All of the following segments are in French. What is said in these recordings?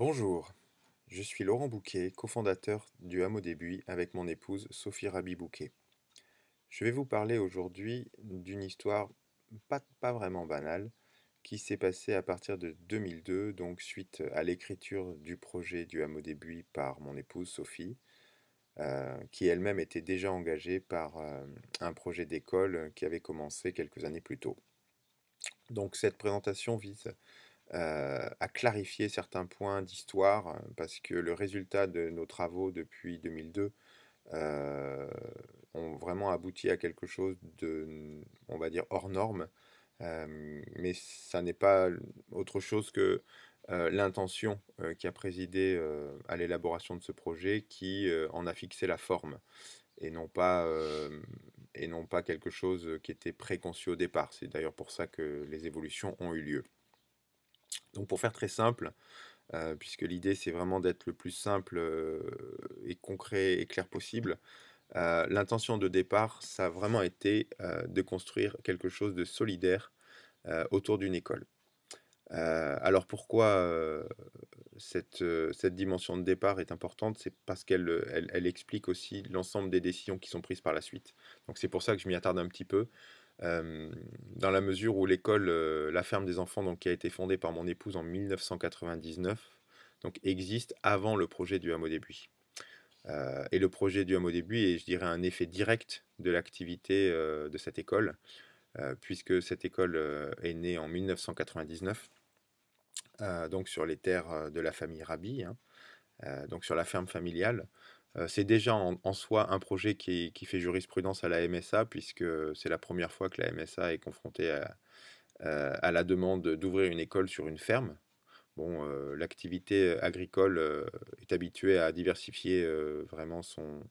Bonjour, je suis Laurent Bouquet, cofondateur du Hameau des avec mon épouse Sophie Rabi-Bouquet. Je vais vous parler aujourd'hui d'une histoire pas, pas, vraiment banale qui s'est passée à partir de 2002, donc suite à l'écriture du projet du Hameau des par mon épouse Sophie, euh, qui elle-même était déjà engagée par euh, un projet d'école qui avait commencé quelques années plus tôt. Donc cette présentation vise euh, à clarifier certains points d'histoire, euh, parce que le résultat de nos travaux depuis 2002 euh, ont vraiment abouti à quelque chose de, on va dire, hors norme, mais ça n'est pas autre chose que l'intention qui a présidé à l'élaboration de ce projet, qui en a fixé la forme et non pas, et non pas quelque chose qui était préconçu au départ. C'est d'ailleurs pour ça que les évolutions ont eu lieu. Donc pour faire très simple, euh, puisque l'idée c'est vraiment d'être le plus simple euh, et concret et clair possible, euh, l'intention de départ, ça a vraiment été de construire quelque chose de solidaire autour d'une école. alors pourquoi cette, dimension de départ est importante C'est parce qu'elle explique aussi l'ensemble des décisions qui sont prises par la suite. Donc c'est pour ça que je m'y attarde un petit peu dans la mesure où l'école euh, La Ferme des Enfants, donc, qui a été fondée par mon épouse en 1999, donc, existe avant le projet du Hameau des Buis. Euh, et le projet du Hameau des Buis est, je dirais, un effet direct de l'activité euh, de cette école, puisque cette école est née en 1999, donc sur les terres de la famille Rabi, hein, donc sur la ferme familiale c'est déjà en, soi un projet qui, fait jurisprudence à la MSA, puisque c'est la première fois que la MSA est confrontée à, la demande d'ouvrir une école sur une ferme. Bon, l'activité agricole est habituée à diversifier vraiment son,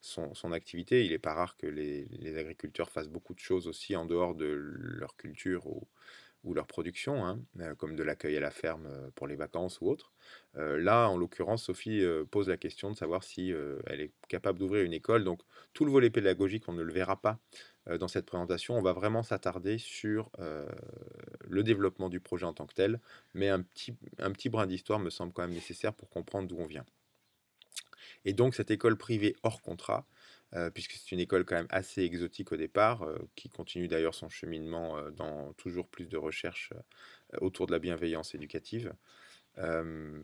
son, activité. Il n'est pas rare que les, agriculteurs fassent beaucoup de choses aussi en dehors de leur culture ou, ou leur production, hein, comme de l'accueil à la ferme pour les vacances ou autre. là, en l'occurrence, Sophie pose la question de savoir si elle est capable d'ouvrir une école. Donc, tout le volet pédagogique, on ne le verra pas dans cette présentation. On va vraiment s'attarder sur le développement du projet en tant que tel, mais un petit, un petit brin d'histoire me semble quand même nécessaire pour comprendre d'où on vient. Et donc, cette école privée hors contrat, euh, puisque c'est une école quand même assez exotique au départ, euh, qui continue d'ailleurs son cheminement euh, dans toujours plus de recherches autour de la bienveillance éducative.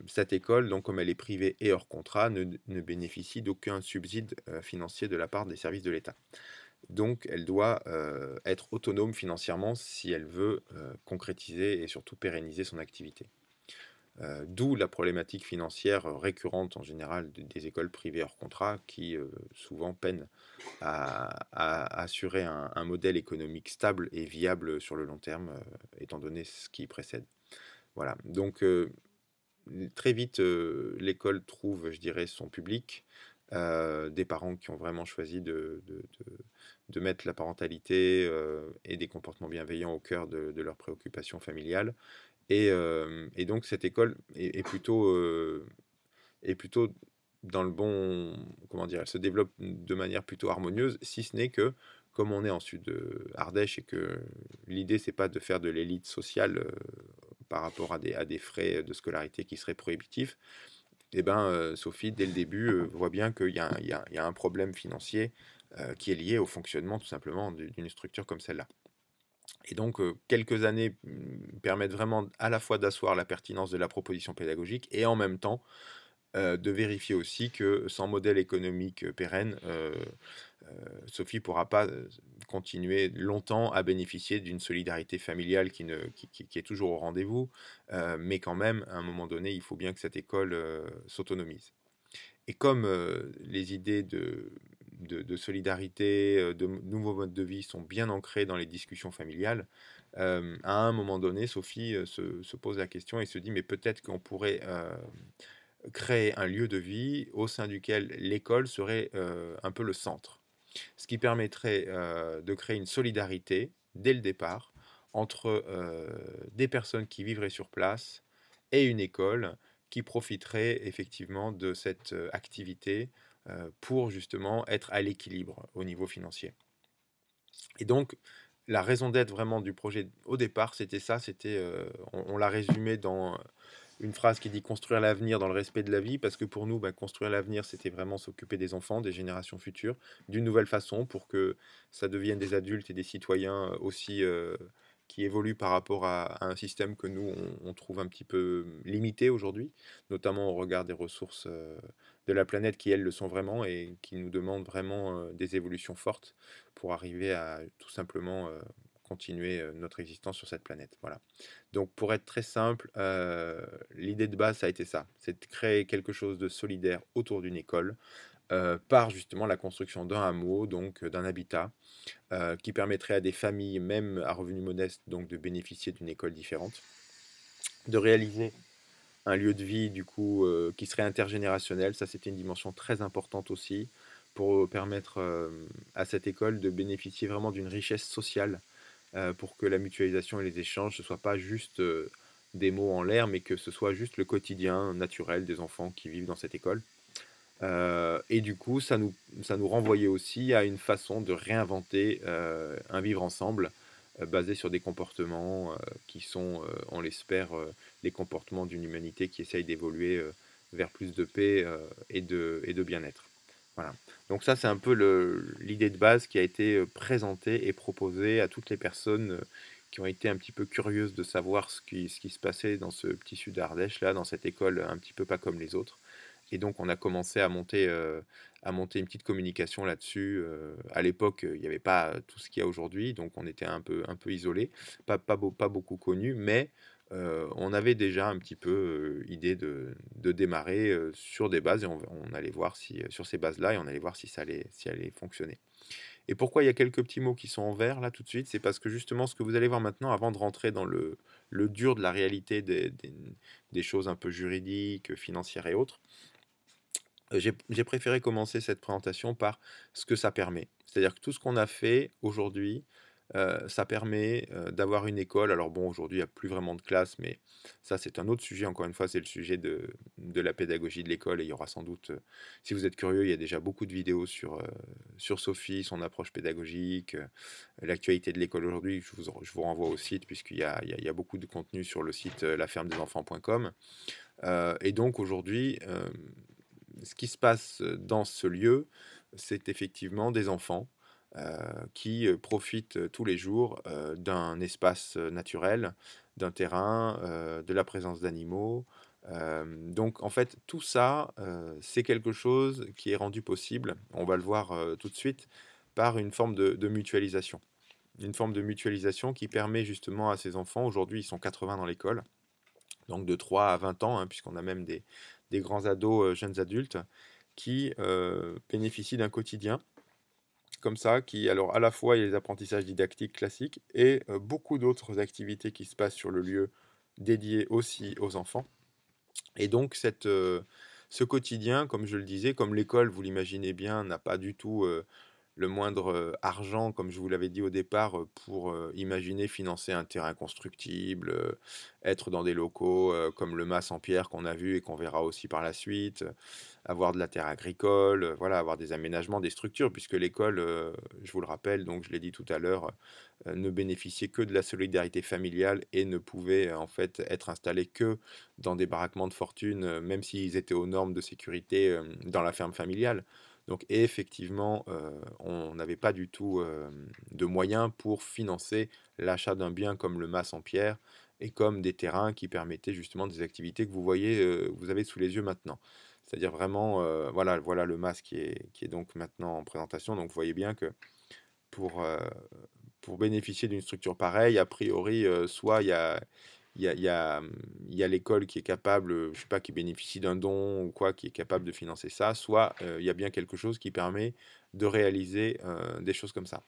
cette école, donc comme elle est privée et hors contrat, ne, bénéficie d'aucun subside financier de la part des services de l'État. Donc elle doit être autonome financièrement si elle veut concrétiser et surtout pérenniser son activité. Euh, d'où la problématique financière euh, récurrente en général des écoles privées hors contrat qui euh, souvent peinent à, assurer un, modèle économique stable et viable sur le long terme, étant donné ce qui précède. Voilà, donc très vite, l'école trouve, je dirais, son public. des parents qui ont vraiment choisi de, de mettre la parentalité et des comportements bienveillants au cœur de, leurs préoccupations familiales. Euh, et, donc cette école est, plutôt, euh, est plutôt dans le bon, comment dire, elle se développe de manière plutôt harmonieuse, si ce n'est que comme on est en sud euh, Ardèche et que l'idée c'est pas de faire de l'élite sociale par rapport à des, à des frais de scolarité qui seraient prohibitifs, et eh ben Sophie dès le début voit bien qu'il y, y, a un problème financier qui est lié au fonctionnement tout simplement d'une structure comme celle-là. Et donc, quelques années mmh, permettent vraiment à la fois d'asseoir la pertinence de la proposition pédagogique et en même temps de vérifier aussi que sans modèle économique pérenne, Sophie ne pourra pas continuer longtemps à bénéficier d'une solidarité familiale qui, ne, qui, qui est toujours au rendez-vous. mais quand même, à un moment donné, il faut bien que cette école s'autonomise. Et comme les idées de de, solidarité, euh, de nouveaux modes de vie sont bien ancrés dans les discussions familiales, euh, à un moment donné, Sophie euh, se, pose la question et se dit, mais peut-être qu'on pourrait créer un lieu de vie au sein duquel l'école serait un peu le centre, ce qui permettrait de créer une solidarité dès le départ entre des personnes qui vivraient sur place et une école qui profiterait effectivement de cette activité euh, pour justement être à l'équilibre au niveau financier. Et donc, la raison d'être vraiment du projet au départ, c'était ça, c'était, euh, on, l'a résumé dans une phrase qui dit construire l'avenir dans le respect de la vie, parce que pour nous, bah, construire l'avenir, c'était vraiment s'occuper des enfants, des générations futures, d'une nouvelle façon, pour que ça devienne des adultes et des citoyens euh, aussi qui évolue par rapport à, un système que nous, on, trouve un petit peu hum, limité aujourd'hui, notamment au regard des ressources euh, de la planète qui, elles, le sont vraiment et qui nous demandent vraiment euh, des évolutions fortes pour arriver à tout simplement euh, continuer notre existence sur cette planète. Voilà. Donc pour être très simple, l'idée de base, a été ça. C'est de créer quelque chose de solidaire autour d'une école, euh, par justement la construction d'un hameau, donc euh, d'un habitat, euh, qui permettrait à des familles, même à revenus modestes, donc de bénéficier d'une école différente, de réaliser un lieu de vie du coup qui serait intergénérationnel. Ça, c'était une dimension très importante aussi pour permettre à cette école de bénéficier vraiment d'une richesse sociale pour que la mutualisation et les échanges ne soient pas juste des mots en l'air, mais que ce soit juste le quotidien naturel des enfants qui vivent dans cette école. Euh, et du coup, ça nous, ça nous renvoyait aussi à une façon de réinventer euh, un vivre ensemble euh, basé sur des comportements qui sont, on l'espère, les comportements d'une humanité qui essaye d'évoluer vers plus de paix et de, et de bien-être. Voilà. Donc ça, c'est un peu l'idée de base qui a été présentée et proposée à toutes les personnes qui ont été un petit peu curieuses de savoir ce qui, ce qui se passait dans ce petit sud d'Ardèche, là, dans cette école un petit peu pas comme les autres. Et donc, on a commencé à monter, euh, à monter une petite communication là-dessus. Euh, à l'époque, il n'y avait pas euh, tout ce qu'il y a aujourd'hui, donc on était un peu, un peu isolé, pas, pas, pas beaucoup connu, mais on avait déjà un petit peu idée de, de démarrer sur des bases et on, allait voir si, sur ces bases-là et on allait voir si ça allait, si allait fonctionner. Et pourquoi il y a quelques petits mots qui sont en vert là tout de suite C'est parce que justement, ce que vous allez voir maintenant, avant de rentrer dans le, le dur de la réalité des, des, des choses un peu juridiques, financières et autres, euh, j'ai préféré commencer cette présentation par ce que ça permet. C'est-à-dire que tout ce qu'on a fait aujourd'hui, euh, ça permet euh, d'avoir une école. Alors bon, aujourd'hui, il n'y a plus vraiment de classe, mais ça, c'est un autre sujet. Encore une fois, c'est le sujet de, la pédagogie de l'école. Et il y aura sans doute, si vous êtes curieux, il y a déjà beaucoup de vidéos sur, sur Sophie, son approche pédagogique, l'actualité de l'école aujourd'hui. Je vous, je vous renvoie au site, puisqu'il y a, y a beaucoup de contenu sur le site lafermedesenfants.com. et donc, aujourd'hui ce qui se passe dans ce lieu, c'est effectivement des enfants qui profitent tous les jours d'un espace naturel, d'un terrain, de la présence d'animaux. donc en fait, tout ça, c'est quelque chose qui est rendu possible, on va le voir tout de suite, par une forme de, mutualisation. Une forme de mutualisation qui permet justement à ces enfants, aujourd'hui ils sont 80 dans l'école, donc de 3 à 20 ans, hein, puisqu'on a même des, des grands ados, euh, jeunes adultes, qui euh, bénéficient d'un quotidien comme ça, qui alors à la fois il y a les apprentissages didactiques classiques et euh, beaucoup d'autres activités qui se passent sur le lieu dédié aussi aux enfants. Et donc cette, ce quotidien, comme je le disais, comme l'école, vous l'imaginez bien, n'a pas du tout le moindre argent, comme je vous l'avais dit au départ, pour imaginer financer un terrain constructible, être dans des locaux comme le mas en pierre qu'on a vu et qu'on verra aussi par la suite, avoir de la terre agricole, voilà, avoir des aménagements, des structures, puisque l'école, je vous le rappelle, donc je l'ai dit tout à l'heure, ne bénéficiait que de la solidarité familiale et ne pouvait en fait être installée que dans des baraquements de fortune, même s'ils étaient aux normes de sécurité dans la ferme familiale. Donc effectivement, euh, on n'avait pas du tout euh, de moyens pour financer l'achat d'un bien comme le mas en pierre et comme des terrains qui permettaient justement des activités que vous voyez, euh, vous avez sous les yeux maintenant. C'est-à-dire vraiment, voilà, voilà le mas qui est, donc maintenant en présentation. Donc vous voyez bien que pour, pour bénéficier d'une structure pareille, a priori, soit il y a il y a, y y a l'école qui est capable, euh, je sais pas, qui bénéficie d'un don ou quoi, qui est capable de financer ça, soit euh, il y a bien quelque chose qui permet de réaliser euh, des choses comme ça.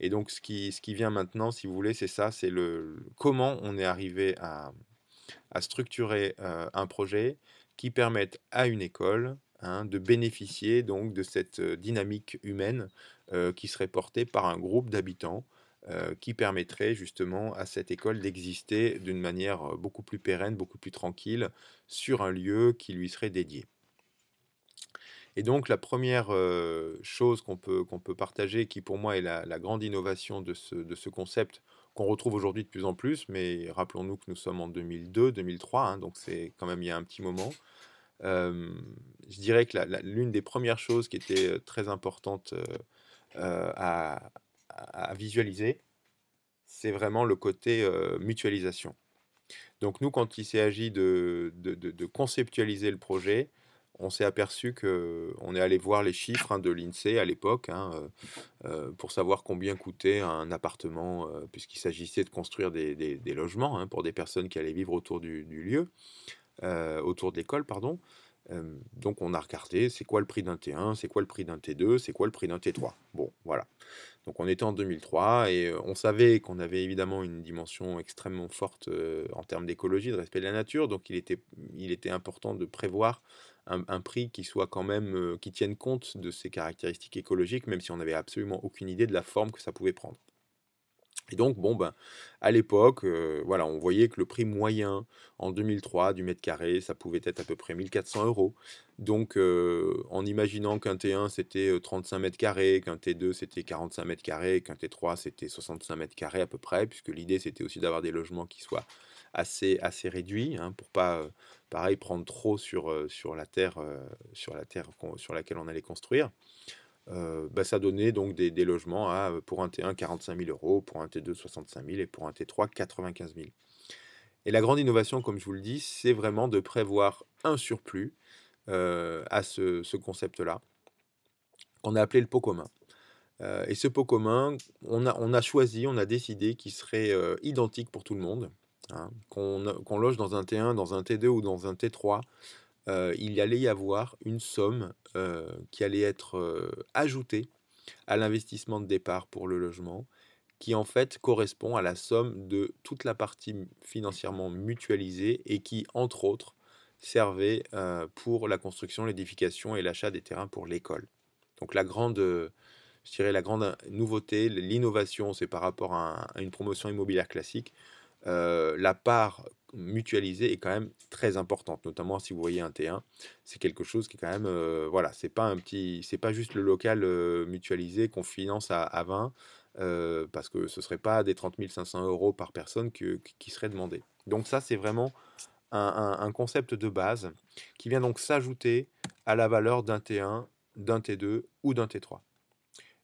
Et donc ce qui, ce qui vient maintenant, si vous voulez, c'est ça, c'est le, comment on est arrivé à, à structurer un projet qui permette à une école hein, de bénéficier donc de cette dynamique humaine qui serait portée par un groupe d'habitants euh, qui permettrait justement à cette école d'exister d'une manière euh, beaucoup plus pérenne, beaucoup plus tranquille, sur un lieu qui lui serait dédié. Et donc la première euh, chose qu'on peut, qu'on peut partager, qui pour moi est la, grande innovation de ce, de ce concept, qu'on retrouve aujourd'hui de plus en plus, mais rappelons-nous que nous sommes en 2002-2003, hein, donc c'est quand même il y a un petit moment. je dirais que l'une des premières choses qui était très importante à, à, visualiser, c'est vraiment le côté euh, mutualisation. Donc nous, quand il s'est de, de, de, conceptualiser le projet, on s'est aperçu que on est allé voir les chiffres hein, de l'INSEE à l'époque hein, euh, euh, pour savoir combien coûtait un appartement, puisqu'il s'agissait de construire des, des, logements hein, pour des personnes qui allaient vivre autour du, lieu, autour de l'école, pardon. donc on a regardé c'est quoi le prix d'un T1, c'est quoi le prix d'un T2, c'est quoi le prix d'un T3. Bon, voilà. Donc on était en 2003 et euh, on savait qu'on avait évidemment une dimension extrêmement forte euh, en termes d'écologie, de respect de la nature. Donc il était, important de prévoir un, un, prix qui soit quand même, euh, qui tienne compte de ces caractéristiques écologiques, même si on n'avait absolument aucune idée de la forme que ça pouvait prendre. Et donc, bon, ben, à l'époque, euh, voilà, on voyait que le prix moyen en 2003 du mètre carré, ça pouvait être à peu près 1400 euros. Donc, euh, en imaginant qu'un T1 c'était 35 euh, mètres carrés, qu'un T2 c'était 45 mètres carrés, qu'un T3 c'était 65 mètres carrés à peu près, puisque l'idée c'était aussi d'avoir des logements qui soient assez, assez réduits, pour hein, pour pas, pareil, prendre trop sur, sur la terre, sur, la terre sur laquelle on allait construire. Euh, bah, ça donnait donc des, logements à, euh, pour un T1 45 000 euros, pour un T2 65 000 et pour un T3 95 000. Et la grande innovation, comme je vous le dis, c'est vraiment de prévoir un surplus euh, à ce, concept-là, qu'on a appelé le pot commun. et ce pot commun, on a, on a choisi, on a décidé qu'il serait identique pour tout le monde, hein. qu'on loge dans un T1, dans un T2 ou dans un T3. Euh, il allait y avoir une somme euh, qui allait être euh, ajoutée à l'investissement de départ pour le logement, qui en fait correspond à la somme de toute la partie financièrement mutualisée et qui, entre autres, servait pour la construction, l'édification et l'achat des terrains pour l'école. Donc la grande nouveauté, l'innovation, c'est par rapport à, une promotion immobilière classique. Euh, la part mutualisée est quand même très importante, notamment si vous voyez un T1, c'est quelque chose qui est quand même, euh, voilà, c'est pas un petit, c'est pas juste le local euh, mutualisé qu'on finance à, à 20, parce que ce serait pas des 30 500 euros par personne qui serait demandé. Donc ça, c'est vraiment un, un, concept de base qui vient donc s'ajouter à la valeur d'un T1, d'un T2 ou d'un T3.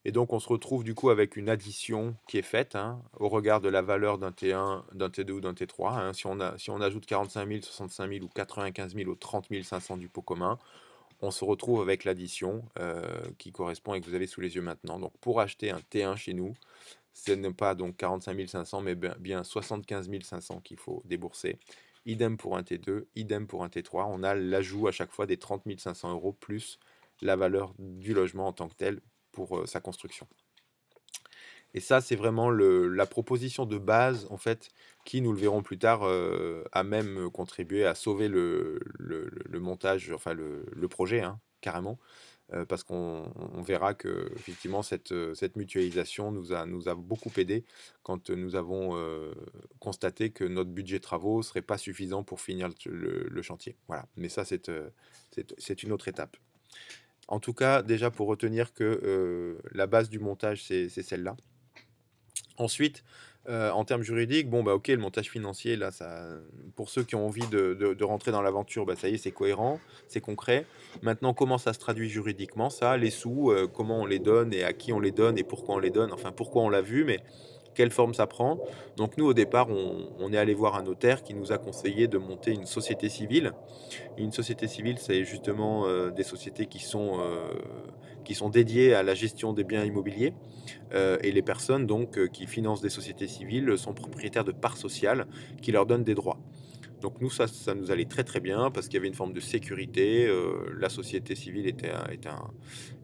Et donc, on se retrouve du coup avec une addition qui est faite hein, au regard de la valeur d'un T1, d'un T2 ou d'un T3. Hein. Si, on a, si on ajoute 45 000, 65 000 ou 95 000 ou 30 500 du pot commun, on se retrouve avec l'addition euh, qui correspond et que vous avez sous les yeux maintenant. Donc, pour acheter un T1 chez nous, ce n'est pas donc 45 500, mais bien 75 500 qu'il faut débourser. Idem pour un T2, idem pour un T3. On a l'ajout à chaque fois des 30 500 euros plus la valeur du logement en tant que tel pour euh, sa construction. Et ça, c'est vraiment la proposition de base, en fait, qui, nous le verrons plus tard, euh, a même contribué à sauver le, montage, enfin le, projet, hein, carrément, euh, parce qu'on verra que, effectivement, cette, cette mutualisation nous a, nous a beaucoup aidé quand nous avons constaté que notre budget travaux ne serait pas suffisant pour finir le, chantier. Voilà, mais ça, c'est une autre étape. En tout cas, déjà pour retenir que euh, la base du montage, c'est celle-là. Ensuite, euh, en termes juridiques, bon, bah ok, le montage financier, là, ça, pour ceux qui ont envie de, rentrer dans l'aventure, bah ça y est, c'est cohérent, c'est concret. Maintenant, comment ça se traduit juridiquement, ça Les sous, euh, comment on les donne et à qui on les donne et pourquoi on les donne Enfin, pourquoi on l'a vu, mais quelle forme ça prend. Donc nous, au départ, on, est allé voir un notaire qui nous a conseillé de monter une société civile. Une société civile, c'est justement euh, des sociétés qui sont, euh, qui sont dédiées à la gestion des biens immobiliers. Euh, et les personnes donc qui financent des sociétés civiles sont propriétaires de parts sociales qui leur donnent des droits. Donc nous, ça, ça nous allait très très bien parce qu'il y avait une forme de sécurité. Euh, la société civile était, est, un,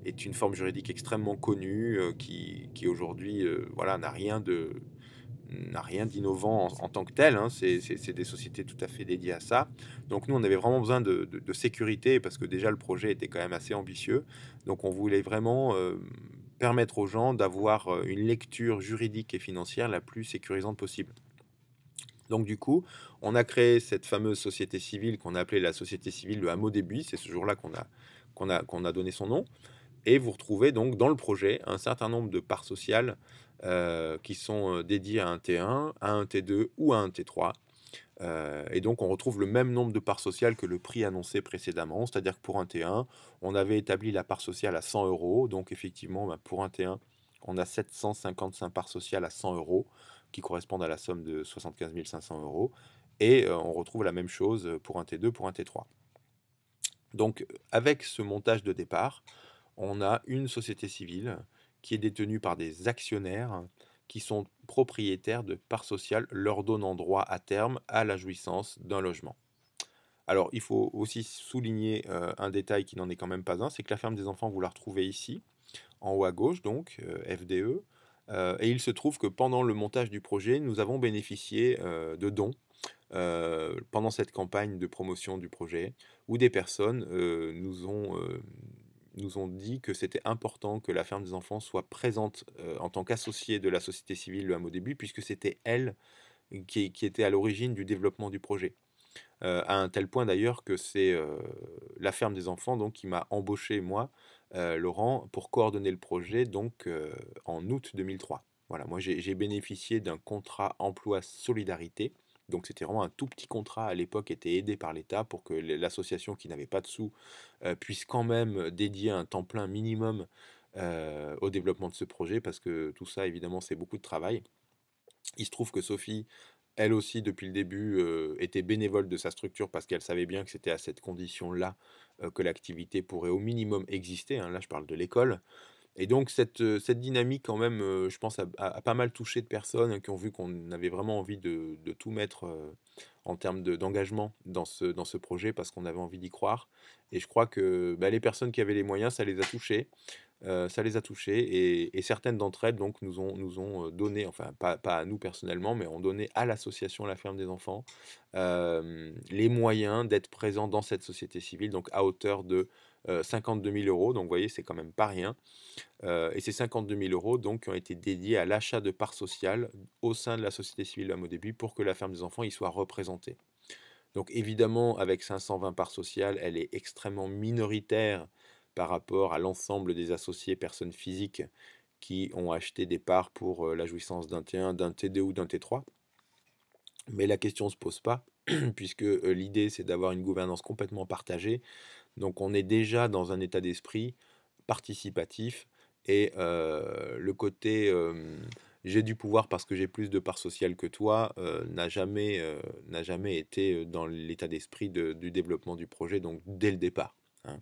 est une forme juridique extrêmement connue euh, qui, aujourd'hui euh, voilà, n'a rien de n'a rien d'innovant en, tant que tel. Hein. C'est des sociétés tout à fait dédiées à ça. Donc nous, on avait vraiment besoin de, de, sécurité parce que déjà le projet était quand même assez ambitieux. Donc on voulait vraiment permettre aux gens d'avoir une lecture juridique et financière la plus sécurisante possible. Donc du coup, on a créé cette fameuse société civile qu'on a appelée la société civile de Hameau Début. C'est ce jour-là qu'on a, a, donné son nom. Et vous retrouvez donc dans le projet un certain nombre de parts sociales euh, qui sont euh, dédiées à un T1, à un T2 ou à un T3. Euh, et donc on retrouve le même nombre de parts sociales que le prix annoncé précédemment, c'est-à-dire que pour un T1, on avait établi la part sociale à 100 euros, donc effectivement bah, pour un T1, on a 755 parts sociales à 100 euros qui correspondent à la somme de 75 500 euros. Et euh, on retrouve la même chose pour un T2, pour un T3. Donc avec ce montage de départ, on a une société civile qui est détenue par des actionnaires qui sont propriétaires de parts sociales leur donnant droit à terme à la jouissance d'un logement. Alors il faut aussi souligner euh, un détail qui n'en est quand même pas un, c'est que la ferme des enfants, vous la retrouvez ici, en haut à gauche donc, euh, FDE, euh, et il se trouve que pendant le montage du projet, nous avons bénéficié euh, de dons euh, pendant cette campagne de promotion du projet, où des personnes nous ont, dit que c'était important que la ferme des enfants soit présente en tant qu'associée de la société civile le hameau début, puisque c'était elle qui, était à l'origine du développement du projet. à un tel point d'ailleurs que c'est la ferme des enfants donc qui m'a embauché moi euh, Laurent, pour coordonner le projet donc euh, en août 2003. Voilà, moi j'ai bénéficié d'un contrat emploi solidarité. Donc c'était vraiment un tout petit contrat à l'époque, était aidé par l'État pour que l'association qui n'avait pas de sous euh, puisse quand même dédier un temps plein minimum au développement de ce projet, parce que tout ça évidemment c'est beaucoup de travail. Il se trouve que Sophie elle aussi, depuis le début, était bénévole de sa structure parce qu'elle savait bien que c'était à cette condition-là que l'activité pourrait au minimum exister. Hein. Là, je parle de l'école. Et donc, cette, cette dynamique, quand même, je pense, a, pas mal touché de personnes qui ont vu qu'on avait vraiment envie de, tout mettre en termes d'engagement dans, ce, dans ce projet parce qu'on avait envie d'y croire. Et je crois que bah, les personnes qui avaient les moyens, ça les a touchés. Euh, ça les a touchés et, certaines d'entre elles nous ont euh, donné enfin pas, à nous personnellement mais ont donné à l'association la ferme des enfants euh, les moyens d'être présents dans cette société civile donc à hauteur de 52 000 euros donc vous voyez c'est quand même pas rien et ces 52 000 euros donc ont été dédiés à l'achat de parts sociales au sein de la société civile de au début pour que la ferme des enfants y soit représentée donc évidemment avec 520 parts sociales elle est extrêmement minoritaire par rapport à l'ensemble des associés personnes physiques qui ont acheté des parts pour euh, la jouissance d'un T1, d'un T2 ou d'un T3. Mais la question ne se pose pas, puisque euh, l'idée c'est d'avoir une gouvernance complètement partagée. Donc on est déjà dans un état d'esprit participatif et euh, le côté j'ai du pouvoir parce que j'ai plus de parts sociales que toi n'a jamais, n'a jamais été dans l'état d'esprit du développement du projet, donc dès le départ. Hein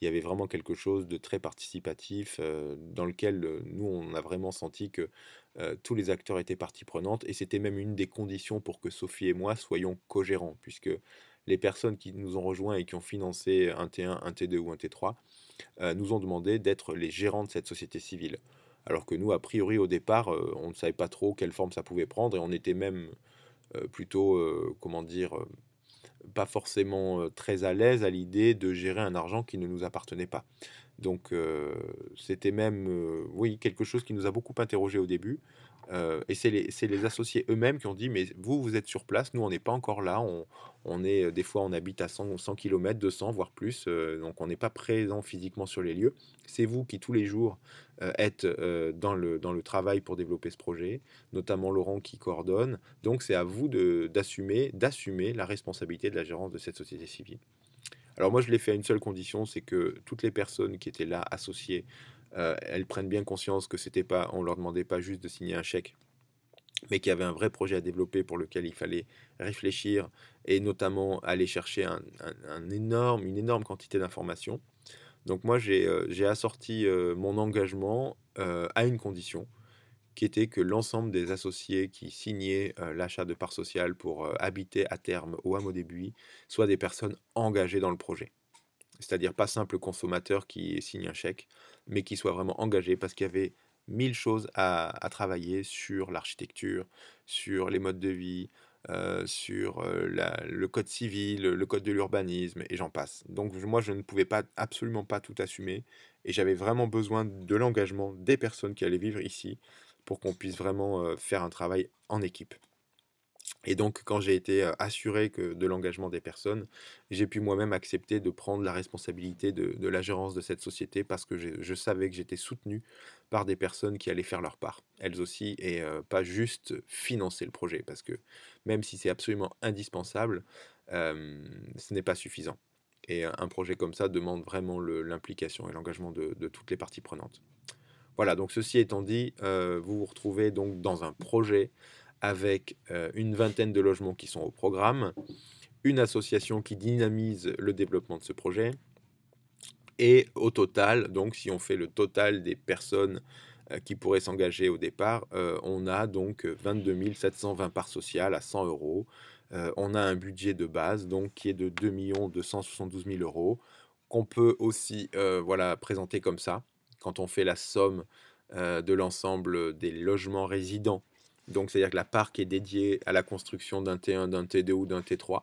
il y avait vraiment quelque chose de très participatif euh, dans lequel euh, nous, on a vraiment senti que euh, tous les acteurs étaient partie prenante et c'était même une des conditions pour que Sophie et moi soyons co-gérants, puisque les personnes qui nous ont rejoints et qui ont financé un T1, un T2 ou un T3 nous ont demandé d'être les gérants de cette société civile. Alors que nous, a priori, au départ, on ne savait pas trop quelle forme ça pouvait prendre et on était même plutôt, comment dire, pas forcément très à l'aise à l'idée de gérer un argent qui ne nous appartenait pas. Donc c'était même, oui, quelque chose qui nous a beaucoup interrogé au début. Euh, et c'est les, les, associés eux-mêmes qui ont dit, mais vous, vous êtes sur place, nous, on n'est pas encore là, on, on, est, euh, des fois, on habite à 100, 100 km, 200, voire plus, euh, donc on n'est pas présent physiquement sur les lieux. C'est vous qui, tous les jours, êtes dans, le, dans le travail pour développer ce projet, notamment Laurent qui coordonne, donc c'est à vous d'assumer la responsabilité de la gérance de cette société civile. Alors moi, je l'ai fait à une seule condition, c'est que toutes les personnes qui étaient là associées euh, elles prennent bien conscience que c'était pas, on leur demandait pas juste de signer un chèque, mais qu'il y avait un vrai projet à développer pour lequel il fallait réfléchir et notamment aller chercher une énorme quantité d'informations. Donc moi, j'ai euh, assorti euh, mon engagement à une condition, qui était que l'ensemble des associés qui signaient l'achat de parts sociales pour habiter à terme au hameau des Buis soient des personnes engagées dans le projet. C'est-à-dire pas simples consommateurs qui signent un chèque, mais qui soit vraiment engagé parce qu'il y avait mille choses à, travailler sur l'architecture, sur les modes de vie, euh, sur euh, le code civil, le code de l'urbanisme, et j'en passe. Donc moi, je ne pouvais pas, absolument pas tout assumer, et j'avais vraiment besoin de l'engagement des personnes qui allaient vivre ici pour qu'on puisse vraiment euh, faire un travail en équipe. Et donc, quand j'ai été assuré que de l'engagement des personnes, j'ai pu moi-même accepter de prendre la responsabilité de, de, la gérance de cette société parce que je, je savais que j'étais soutenu par des personnes qui allaient faire leur part, elles aussi, et pas juste financer le projet, parce que même si c'est absolument indispensable, ce n'est pas suffisant. Et un projet comme ça demande vraiment l'implication et l'engagement de, de toutes les parties prenantes. Voilà, donc ceci étant dit, vous vous retrouvez donc dans un projet avec euh, une vingtaine de logements qui sont au programme, une association qui dynamise le développement de ce projet. Et au total, donc si on fait le total des personnes euh, qui pourraient s'engager au départ, euh, on a donc 22 720 parts sociales à 100 euros. on a un budget de base donc qui est de 2 272 000 euros qu'on peut aussi voilà présenter comme ça quand on fait la somme de l'ensemble des logements résidents donc, c'est-à-dire que la part qui est dédiée à la construction d'un T1, d'un T2 ou d'un T3.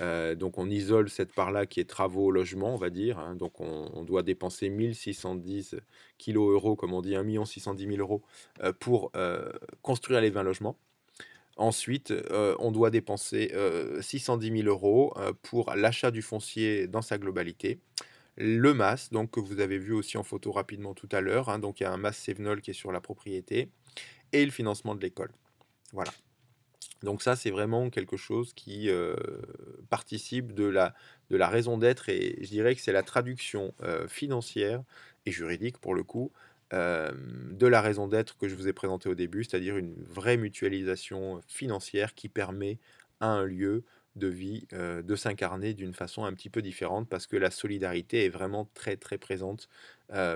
Euh, donc, on isole cette part-là qui est travaux, logement, on va dire. Hein. Donc, on, doit dépenser 1610 kilos euros, comme on dit, 1 610 000 euros euh, pour euh, construire les 20 logements. Ensuite, on doit dépenser 610 000 euros pour l'achat du foncier dans sa globalité le MAS, donc que vous avez vu aussi en photo rapidement tout à l'heure. Hein. donc il y a un MAS Sévenol qui est sur la propriété et le financement de l'école. Voilà. Donc ça, c'est vraiment quelque chose qui euh, participe de la, de la raison d'être et je dirais que c'est la traduction euh, financière et juridique pour le coup euh, de la raison d'être que je vous ai présentée au début, c'est-à-dire une vraie mutualisation financière qui permet à un lieu de vie de s'incarner d'une façon un petit peu différente parce que la solidarité est vraiment très très présente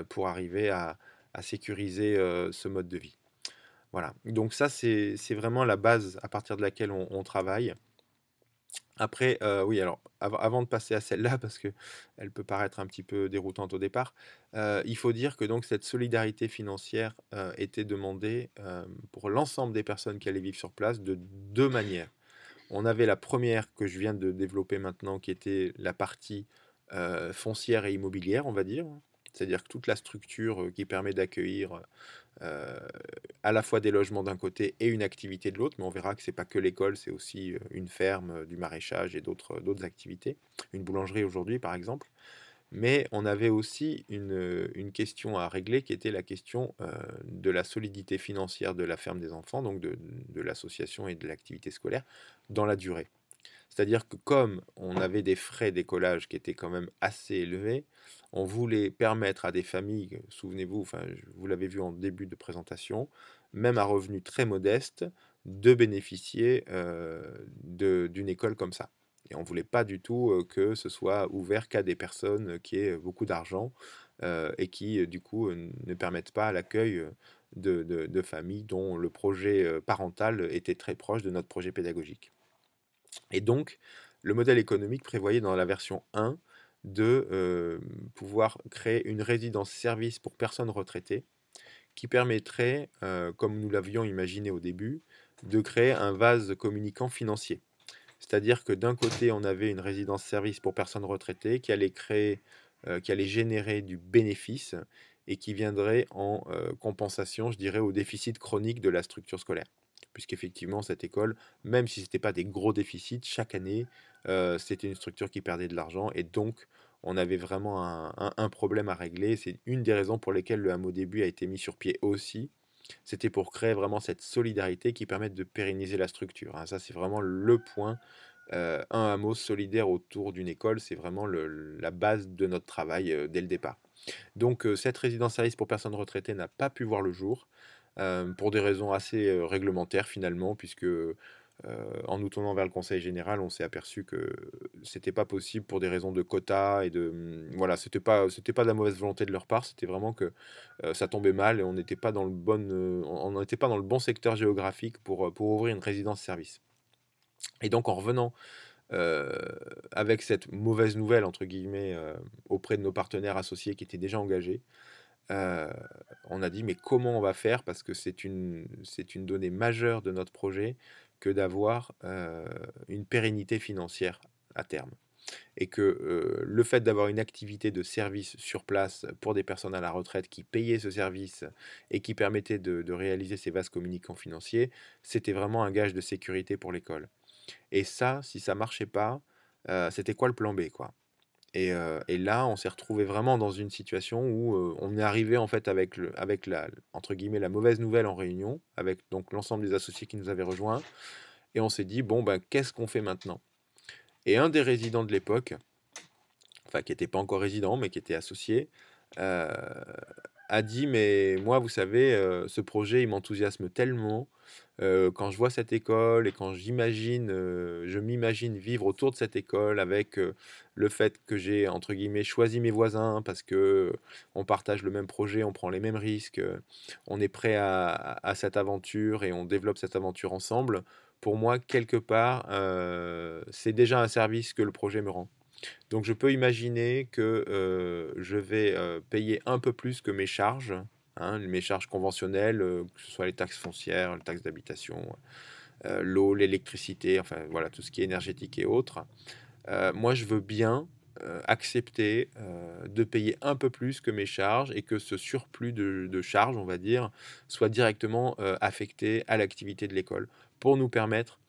pour arriver à, à sécuriser ce mode de vie. Voilà. Donc ça, c'est vraiment la base à partir de laquelle on, travaille. Après, euh, oui, alors avant de passer à celle-là, parce que elle peut paraître un petit peu déroutante au départ, euh, il faut dire que donc cette solidarité financière euh, était demandée pour l'ensemble des personnes qui allaient vivre sur place de deux manières. On avait la première que je viens de développer maintenant, qui était la partie foncière et immobilière, on va dire, c'est-à-dire que toute la structure euh, qui permet d'accueillir euh, à la fois des logements d'un côté et une activité de l'autre, mais on verra que ce n'est pas que l'école, c'est aussi euh, une ferme, du maraîchage et d'autres activités, une boulangerie aujourd'hui par exemple. Mais on avait aussi une, question à régler qui était la question de la solidité financière de la ferme des enfants, donc de, de l'association et de l'activité scolaire, dans la durée. C'est-à-dire que comme on avait des frais d'écolage qui étaient quand même assez élevés, on voulait permettre à des familles, euh, souvenez-vous, enfin, vous l'avez vu en début de présentation, même à revenus très modestes, de bénéficier euh, d'une école comme ça. Et on ne voulait pas du tout euh, que ce soit ouvert qu'à des personnes qui aient beaucoup d'argent et qui, du coup, ne permettent pas l'accueil de, de, familles dont le projet parental était très proche de notre projet pédagogique. Et donc, le modèle économique prévoyait dans la version 1 de euh, pouvoir créer une résidence-service pour personnes retraitées qui permettrait, euh, comme nous l'avions imaginé au début, de créer un vase communicant financier. C'est-à-dire que d'un côté, on avait une résidence-service pour personnes retraitées qui allait créer, euh, qui allait générer du bénéfice et qui viendrait en compensation, je dirais, au déficit chronique de la structure scolaire puisqu'effectivement, cette école, même si ce n'était pas des gros déficits, chaque année, euh, c'était une structure qui perdait de l'argent, et donc on avait vraiment un, problème à régler. C'est une des raisons pour lesquelles le hameau début a été mis sur pied aussi. C'était pour créer vraiment cette solidarité qui permette de pérenniser la structure. Hein. Ça, c'est vraiment le point. Euh, un hameau solidaire autour d'une école, c'est vraiment la base de notre travail euh, dès le départ. Donc cette résidence service pour personnes retraitées n'a pas pu voir le jour pour des raisons assez réglementaires finalement, puisque en nous tournant vers le Conseil général, on s'est aperçu que c'était pas possible pour des raisons de quotas et de mmh, voilà, c'était pas c'était pas de la mauvaise volonté de leur part, c'était vraiment que ça tombait mal et on n'était pas dans le bon on n'était pas dans le bon secteur géographique pour pour ouvrir une résidence service. Et donc en revenant avec cette mauvaise nouvelle entre guillemets auprès de nos partenaires associés qui étaient déjà engagés, euh, on a dit mais comment on va faire parce que c'est une, c'est une donnée majeure de notre projet que d'avoir euh, une pérennité financière à terme. Et que euh, le fait d'avoir une activité de service sur place pour des personnes à la retraite qui payaient ce service et qui permettait de, réaliser ces vastes communicants financiers, c'était vraiment un gage de sécurité pour l'école. Et ça, si ça marchait pas, c'était quoi le plan B quoi euh, et, là, on s'est retrouvé vraiment dans une situation où euh, on est arrivé en fait avec, le, avec la, entre guillemets, la mauvaise nouvelle en réunion, avec donc l'ensemble des associés qui nous avaient rejoints, et on s'est dit bon ben qu'est-ce qu'on fait maintenant Et un des résidents de l'époque, enfin qui n'était pas encore résident mais qui était associé, euh, a dit mais moi vous savez ce projet il m'enthousiasme tellement euh, quand je vois cette école et quand j'imagine, euh, je m'imagine vivre autour de cette école avec euh, le fait que j'ai entre guillemets choisi mes voisins parce que on partage le même projet, on prend les mêmes risques, on est prêt à, cette aventure et on développe cette aventure ensemble. Pour moi, quelque part, c'est déjà un service que le projet me rend. Donc je peux imaginer que je vais payer un peu plus que mes charges Hein, mes charges conventionnelles, euh, que ce soit les taxes foncières, les taxes d'habitation, euh, l'eau, l'électricité, enfin voilà, tout ce qui est énergétique et autres. Euh, moi, je veux bien accepter de payer un peu plus que mes charges et que ce surplus de, charges, on va dire, soit directement affecté à l'activité de l'école pour nous permettre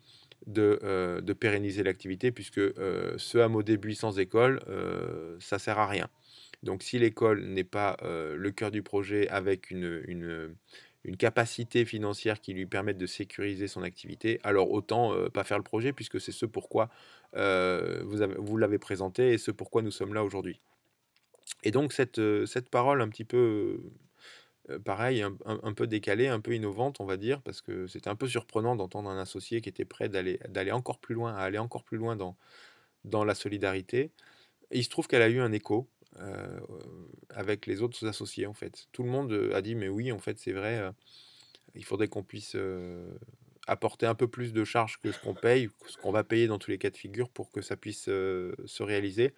de, pérenniser l'activité, puisque ce hameau début sans école, euh, ça sert à rien. Donc si l'école n'est pas le cœur du projet avec une, une, capacité financière qui lui permette de sécuriser son activité, alors autant pas faire le projet puisque c'est ce pourquoi vous, vous l'avez présenté et ce pourquoi nous sommes là aujourd'hui. Et donc cette, cette parole un petit peu pareil, un, peu décalée, un peu innovante, on va dire, parce que c'était un peu surprenant d'entendre un associé qui était prêt d'aller, d'aller encore plus loin, à aller encore plus loin dans, dans la solidarité. il se trouve qu'elle a eu un écho, euh, avec les autres associés en fait. Tout le monde euh, a dit mais oui en fait c'est vrai, euh, il faudrait qu'on puisse apporter un peu plus de charges que ce qu'on paye, ce qu'on va payer dans tous les cas de figure pour que ça puisse se réaliser.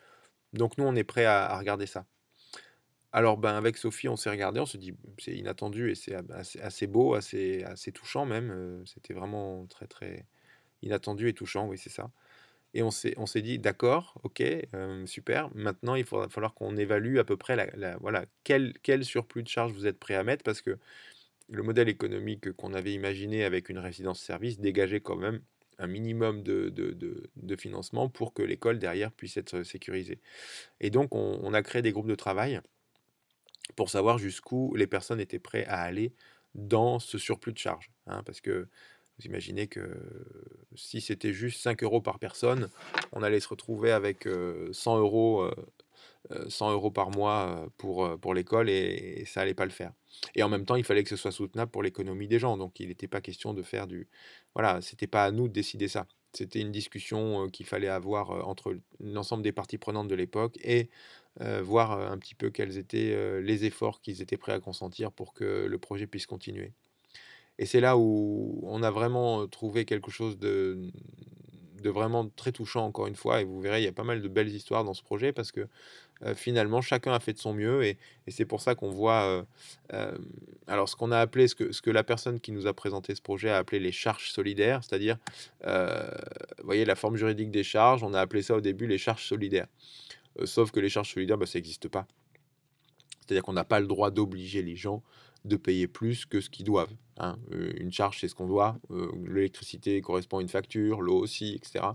Donc nous on est prêt à, regarder ça. Alors ben avec Sophie on s'est regardé, on se dit c'est inattendu et c'est assez, assez, beau, assez, assez touchant même. C'était vraiment très très inattendu et touchant, oui c'est ça. Et on s'est, dit, d'accord, ok, euh, super. Maintenant, il faudra falloir qu'on évalue à peu près la, la voilà, quel, quel, surplus de charge vous êtes prêt à mettre parce que le modèle économique qu'on avait imaginé avec une résidence-service dégageait quand même un minimum de, de, de, financement pour que l'école derrière puisse être sécurisée. Et donc, on, a créé des groupes de travail pour savoir jusqu'où les personnes étaient prêtes à aller dans ce surplus de charge. Hein, parce que vous imaginez que euh, si c'était juste 5 euros par personne, on allait se retrouver avec 100 euh, euros 100 euh, euros par mois pour, pour l'école et, ça n'allait pas le faire. Et en même temps, il fallait que ce soit soutenable pour l'économie des gens. Donc, il n'était pas question de faire du. Voilà, c'était pas à nous de décider ça. C'était une discussion qu'il fallait avoir entre l'ensemble des parties prenantes de l'époque et voir un petit peu quels étaient les efforts qu'ils étaient prêts à consentir pour que le projet puisse continuer. Et c'est là où on a vraiment trouvé quelque chose mmh, de, vraiment très touchant, encore une fois. Et vous verrez, il y a pas mal de belles histoires dans ce projet parce que finalement, chacun a fait de son mieux. Et, c'est pour ça qu'on voit. alors, ce qu'on a appelé, ce que, ce que la personne qui nous a présenté ce projet a appelé les charges solidaires, c'est-à-dire, vous voyez, la forme juridique des charges, on a appelé ça au début les charges solidaires. sauf que les charges solidaires, bah, ça n'existe pas. C'est-à-dire qu'on n'a pas le droit d'obliger les gens de payer plus que ce qu'ils doivent. Hein. Euh, une charge, c'est ce qu'on doit. Euh, l'électricité correspond à une facture, l'eau aussi, etc.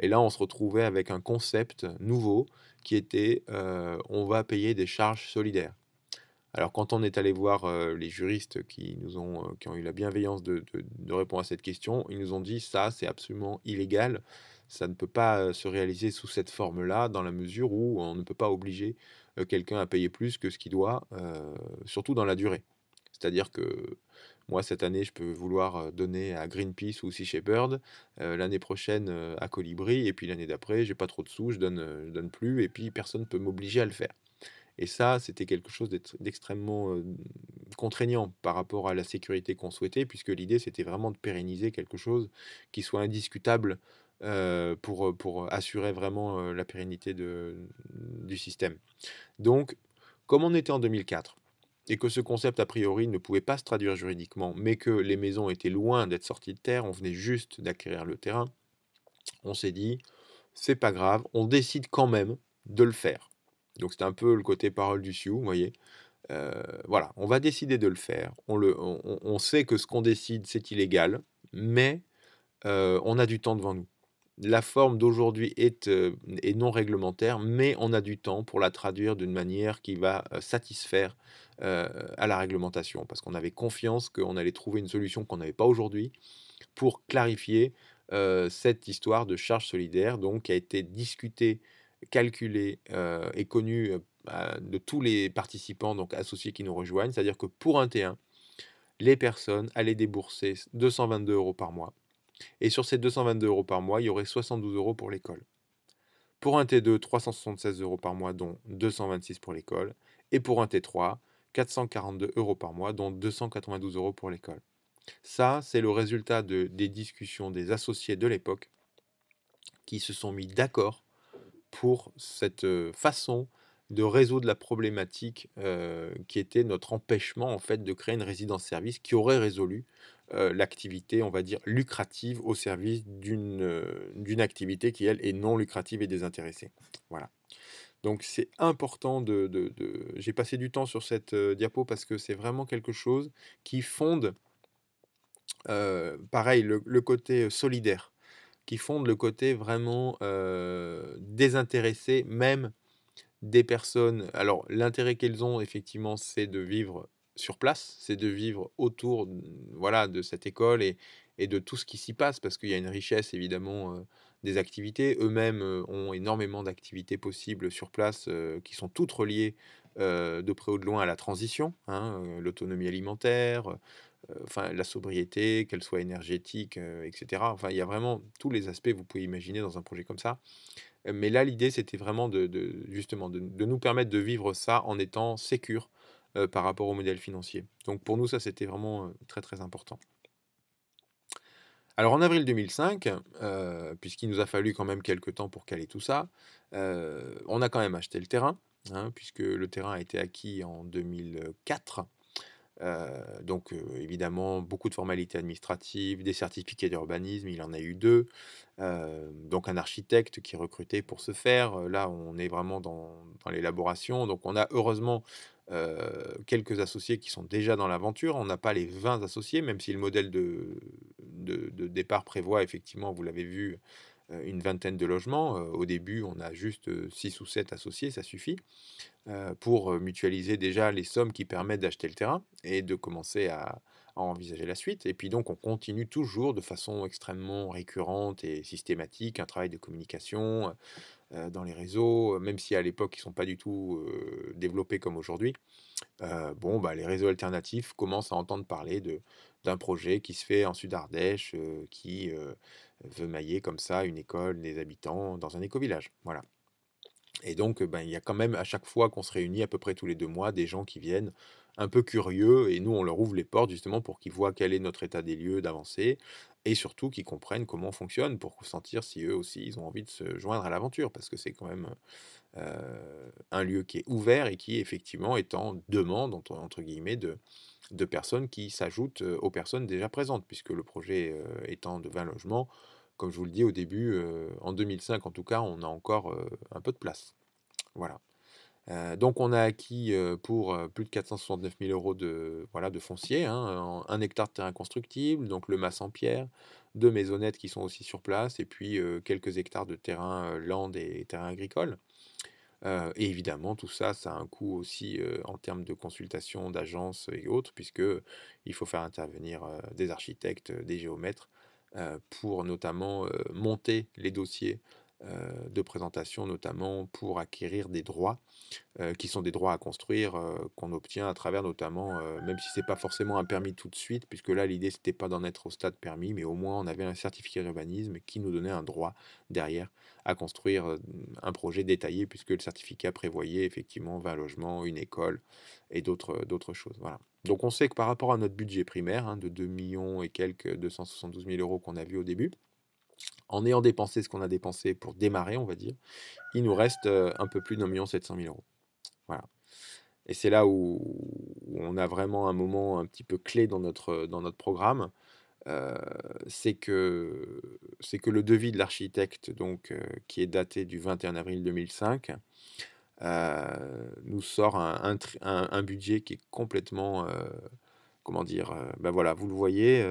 Et là, on se retrouvait avec un concept nouveau qui était euh, on va payer des charges solidaires. Alors quand on est allé voir les juristes qui nous ont, ont eu la bienveillance de, répondre à cette question, ils nous ont dit ça c'est absolument illégal, ça ne peut pas se réaliser sous cette forme-là dans la mesure où on ne peut pas obliger quelqu'un à payer plus que ce qu'il doit, surtout dans la durée. C'est-à-dire que moi, cette année, je peux vouloir donner à Greenpeace ou Sea Shepherd, Bird l'année prochaine à Colibri, et puis l'année d'après, j'ai pas trop de sous, je donne, donne plus, et puis personne ne peut m'obliger à le faire. Et ça, c'était quelque chose d'extrêmement contraignant par rapport à la sécurité qu'on souhaitait, puisque l'idée, c'était vraiment de pérenniser quelque chose qui soit indiscutable pour, pour assurer vraiment la pérennité de, du système. Donc, comme on était en 2004, et que ce concept a priori ne pouvait pas se traduire juridiquement, mais que les maisons étaient loin d'être sorties de terre, on venait juste d'acquérir le terrain, on s'est dit, c'est pas grave, on décide quand même de le faire. Donc c'est un peu le côté parole du Sioux, vous voyez. Euh, voilà, on va décider de le faire. On, le, on, on sait que ce qu'on décide, c'est illégal, mais euh, on a du temps devant nous. La forme d'aujourd'hui est, euh, est, non réglementaire, mais on a du temps pour la traduire d'une manière qui va satisfaire euh, à la réglementation, parce qu'on avait confiance qu'on allait trouver une solution qu'on n'avait pas aujourd'hui pour clarifier euh, cette histoire de charge solidaire, donc qui a été discutée, calculée euh, et connue bah, de tous les participants, donc associés qui nous rejoignent, c'est-à-dire que pour un T1, les personnes allaient débourser 222 euros par mois. Et sur ces 222 euros par mois, il y aurait 72 euros pour l'école. Pour un T2, 376 euros par mois, dont 226 pour l'école. Et pour un T3, 442 euros par mois, dont 292 euros pour l'école. Ça, c'est le résultat de, des discussions des associés de l'époque qui se sont mis d'accord pour cette euh, façon de résoudre la problématique euh, qui était notre empêchement en fait de créer une résidence-service qui aurait résolu euh, l'activité, on va dire, lucrative au service d'une activité qui, elle, est non lucrative et désintéressée. Voilà. Donc c'est important de... de, J'ai passé du temps sur cette diapo parce que c'est vraiment quelque chose qui fonde, pareil, le, côté solidaire, qui fonde le côté vraiment désintéressé, même des personnes. Alors l'intérêt qu'elles ont, effectivement, c'est de vivre sur place, c'est de vivre autour voilà, de cette école et, et de tout ce qui s'y passe, parce qu'il y a une richesse, évidemment des activités. Eux-mêmes euh, ont énormément d'activités possibles sur place euh, qui sont toutes reliées euh, de près ou de loin à la transition, hein, l'autonomie alimentaire, enfin la sobriété, qu'elle soit énergétique, etc. Enfin, il y a vraiment tous les aspects que vous pouvez imaginer dans un projet comme ça. Mais là, l'idée, c'était vraiment de, justement de, nous permettre de vivre ça en étant sécure par rapport au modèle financier. Donc pour nous, ça, c'était vraiment très très important. Alors en avril 2005, euh, puisqu'il nous a fallu quand même quelques temps pour caler tout ça, euh, on a quand même acheté le terrain, hein, puisque le terrain a été acquis en 2004. Euh, donc évidemment, beaucoup de formalités administratives, des certificats d'urbanisme, il en a eu deux. donc un architecte qui est recruté pour ce faire. Là, on est vraiment dans l'élaboration. Donc on a heureusement euh, quelques associés qui sont déjà dans l'aventure. On n'a pas les 20 associés, même si le modèle de, de, de départ prévoit effectivement, vous l'avez vu, euh, une vingtaine de logements. Euh, au début, on a juste 6 ou 7 associés, ça suffit, pour mutualiser déjà les sommes qui permettent d'acheter le terrain et de commencer à, envisager la suite. Et puis donc on continue toujours de façon extrêmement récurrente et systématique un travail de communication euh, euh, dans les réseaux, même si à l'époque ils ne sont pas du tout euh, développés comme aujourd'hui. bon, bah, les réseaux alternatifs commencent à entendre parler de, d'un projet qui se fait en Sud-Ardèche, qui veut mailler comme ça une école des habitants dans un éco-village. Voilà. Et donc, ben, il y a quand même à chaque fois qu'on se réunit, à peu près tous les deux mois, des gens qui viennent un peu curieux et nous on leur ouvre les portes justement pour qu'ils voient quel est notre état des lieux d'avancée et surtout qu'ils comprennent comment on fonctionne pour sentir si eux aussi ils ont envie de se joindre à l'aventure parce que c'est quand même un lieu qui est ouvert et qui effectivement est en demande entre, guillemets de, personnes qui s'ajoutent aux personnes déjà présentes puisque le projet étant de 20 logements comme je vous le dis au début en 2005 en tout cas on a encore un peu de place voilà euh, donc on a acquis euh, pour euh, plus de 469 000 euros de, voilà, de foncier, hein, un hectare de terrain constructible, donc le mas en pierre, deux maisonnettes qui sont aussi sur place, et puis quelques hectares de terrain land et terrain agricole. et évidemment, tout ça, ça a un coût aussi en termes de consultation d'agences et autres, puisque il faut faire intervenir des architectes, des géomètres, pour notamment monter les dossiers euh, de présentation, notamment pour acquérir des droits, euh, qui sont des droits à construire, euh, qu'on obtient à travers notamment, même si ce n'est pas forcément un permis tout de suite, puisque là l'idée c'était pas d'en être au stade permis, mais au moins on avait un certificat d'urbanisme qui nous donnait un droit derrière à construire un projet détaillé, puisque le certificat prévoyait effectivement 20 logements, une école et d'autres choses. Voilà. Donc on sait que par rapport à notre budget primaire hein, de 2 millions et quelques 272 000 euros qu'on a vu au début, en ayant dépensé ce qu'on a dépensé pour démarrer, on va dire, il nous reste un peu plus d'un million sept cent euros. Voilà. Et c'est là où, on a vraiment un moment un petit peu clé dans notre, dans notre programme. c'est que, que le devis de l'architecte, donc qui est daté du 21 avril 2005, nous sort un, un, budget qui est complètement, comment dire, ben voilà, vous le voyez,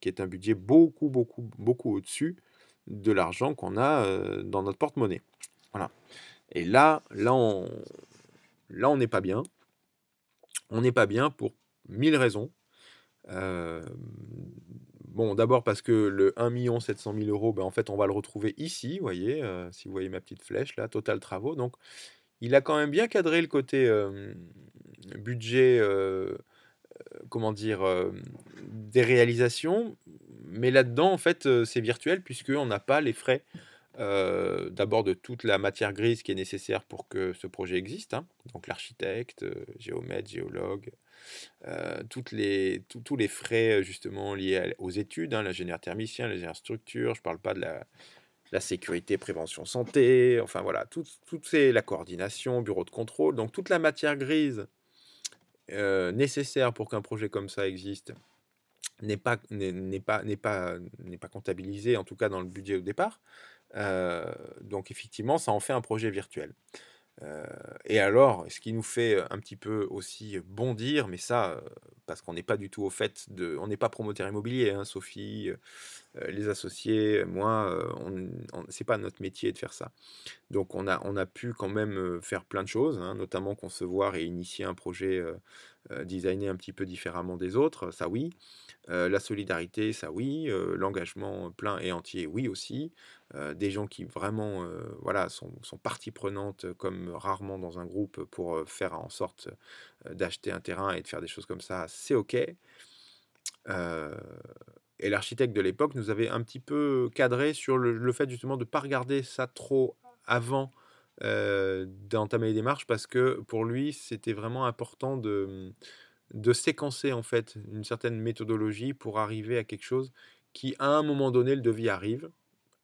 qui est un budget beaucoup, beaucoup, beaucoup au-dessus de l'argent qu'on a euh, dans notre porte-monnaie. Voilà. Et là, là, on là, on n'est pas bien. On n'est pas bien pour mille raisons. Euh, bon, d'abord parce que le 1 700 000 euros, ben, en fait, on va le retrouver ici, vous voyez, euh, si vous voyez ma petite flèche là, total travaux. Donc, il a quand même bien cadré le côté budget comment dire, euh, des réalisations, mais là-dedans, en fait, euh, c'est virtuel puisque on n'a pas les frais euh, d'abord de toute la matière grise qui est nécessaire pour que ce projet existe, hein. donc l'architecte, géomètre, géologue, toutes les, tous les frais justement liés aux études, hein, l'ingénieur thermicien, l'ingénieur structure, je ne parle pas de la, sécurité, prévention, santé, enfin voilà, tout c'est la coordination, bureau de contrôle, donc toute la matière grise euh, nécessaire pour qu'un projet comme ça existe n'est pas n'est n'est pas n'est pas comptabilisé en tout cas dans le budget au départ. Euh, donc effectivement, ça en fait un projet virtuel. Euh, et alors, ce qui nous fait un petit peu aussi bondir, mais ça, parce qu'on n'est pas du tout au fait de, on n'est pas promoteur immobilier, hein, Sophie, euh, les associés, moi, euh, on, n'est c'est pas notre métier de faire ça. Donc on a, on a pu quand même euh, faire plein de choses, hein, notamment concevoir et initier un projet euh, designé un petit peu différemment des autres, ça oui. la solidarité, ça oui. L'engagement plein et entier, oui aussi. des gens qui vraiment voilà, sont, sont, partie prenante comme rarement dans un groupe pour faire en sorte d'acheter un terrain et de faire des choses comme ça, c'est ok. Euh, et l'architecte de l'époque nous avait un petit peu cadré sur le, fait justement de ne pas regarder ça trop avant euh, d'entamer les démarches parce que pour lui c'était vraiment important de, de séquencer en fait une certaine méthodologie pour arriver à quelque chose qui à un moment donné le devis arrive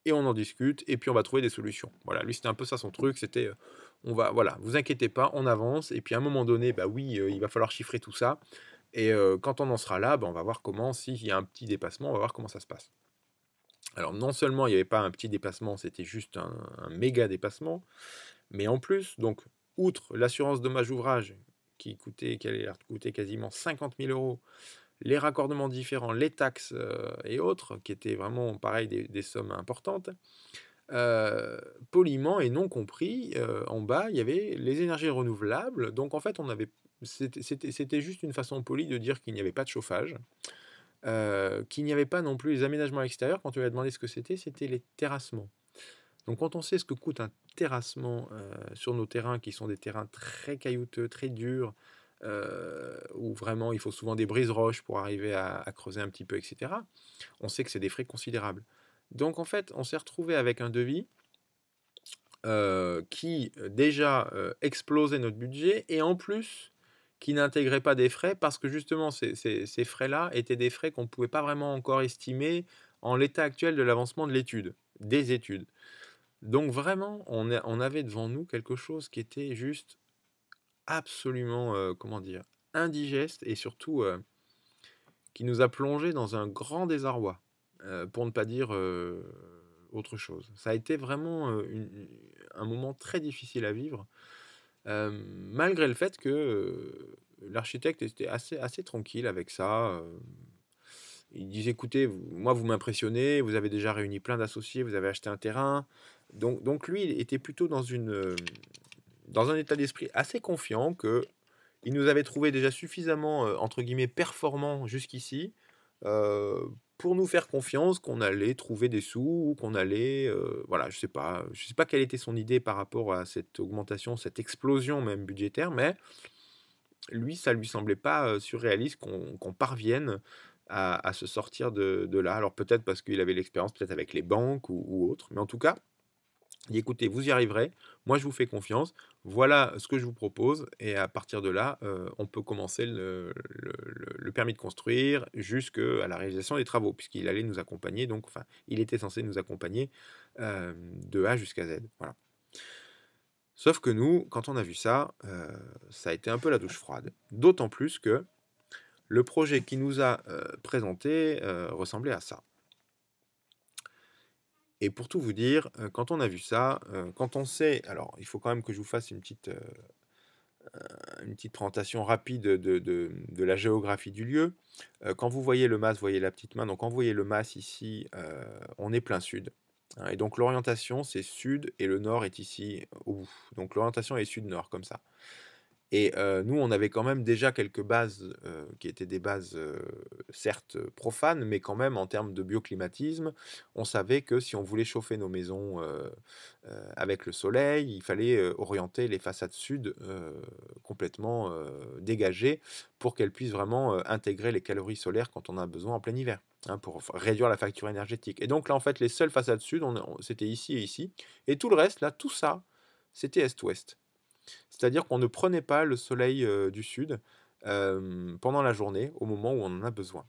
et on en discute et puis on va trouver des solutions. Voilà, lui c'était un peu ça son truc, c'était euh, on va voilà, vous inquiétez pas, on avance et puis à un moment donné bah oui, euh, il va falloir chiffrer tout ça. Et quand on en sera là, ben, on va voir comment, s'il y a un petit dépassement, on va voir comment ça se passe. Alors non seulement il n'y avait pas un petit dépassement, c'était juste un, méga dépassement, mais en plus, donc, outre l'assurance dommage ouvrage qui coûtait, qui allait coûter quasiment 50 000 euros, les raccordements différents, les taxes et autres, qui étaient vraiment, pareil, des, sommes importantes, poliment et non compris, en bas, il y avait les énergies renouvelables. Donc en fait, on avait c'était juste une façon polie de dire qu'il n'y avait pas de chauffage, euh, qu'il n'y avait pas non plus les aménagements extérieurs. Quand on lui a demandé ce que c'était, c'était les terrassements. Donc quand on sait ce que coûte un terrassement euh, sur nos terrains, qui sont des terrains très caillouteux, très durs, euh, où vraiment il faut souvent des brises roches pour arriver à, creuser un petit peu, etc., on sait que c'est des frais considérables. Donc en fait, on s'est retrouvé avec un devis qui déjà explosait notre budget et en plus qui n'intégraient pas des frais parce que justement ces, frais-là étaient des frais qu'on ne pouvait pas vraiment encore estimer en l'état actuel de l'avancement de l'étude, des études. Donc vraiment, on, on, avait devant nous quelque chose qui était juste absolument, euh, comment dire, indigeste et surtout euh, qui nous a plongé dans un grand désarroi, euh, pour ne pas dire autre chose. Ça a été vraiment un moment très difficile à vivre. Euh, malgré le fait que euh, l'architecte était assez, assez tranquille avec ça. Euh, il disait écoutez, moi vous m'impressionnez, vous avez déjà réuni plein d'associés, vous avez acheté un terrain. Donc, donc lui, il était plutôt dans, une, dans un état d'esprit assez confiant que il nous avait trouvé déjà suffisamment, entre guillemets, performant jusqu'ici pour nous faire confiance qu'on allait trouver des sous ou qu'on allait, euh, voilà, je sais pas, je sais pas quelle était son idée par rapport à cette augmentation, cette explosion même budgétaire, mais lui, ça lui semblait pas euh, surréaliste qu'on parvienne à, se sortir de, là. Alors peut-être parce qu'il avait l'expérience peut-être avec les banques ou, ou mais en tout cas, écoutez, vous y arriverez, moi je vous fais confiance, voilà ce que je vous propose, et à partir de là, euh, on peut commencer le, permis de construire jusqu'à la réalisation des travaux, puisqu'il allait nous accompagner, donc enfin, il était censé nous accompagner euh, de A jusqu'à Z. Voilà. Sauf que nous, quand on a vu ça, euh, ça a été un peu la douche froide. D'autant plus que le projet qui nous a présenté ressemblait à ça. Et pour tout vous dire, quand on a vu ça, quand on sait, alors il faut quand même que je vous fasse une petite, une petite présentation rapide de, la géographie du lieu. quand vous voyez le mas, vous voyez la petite main. Donc quand vous voyez le mas ici, on est plein sud. Hein. et donc l'orientation, c'est sud et le nord est ici au Donc l'orientation est sud-nord comme ça. Et nous, on avait quand même déjà quelques bases qui étaient des bases certes profanes, mais quand même en termes de bioclimatisme, on savait que si on voulait chauffer nos maisons avec le soleil, il fallait orienter les façades sud complètement dégagées pour qu'elles puissent vraiment intégrer les calories solaires quand on a besoin en plein hiver. Hein, pour réduire la facture énergétique. Et donc là, en fait, les seules façades sud, c'était ici et ici. Et tout le reste, là, tout ça, c'était est-ouest. C'est-à-dire qu'on ne prenait pas le soleil du sud pendant la journée, au moment où on en a besoin.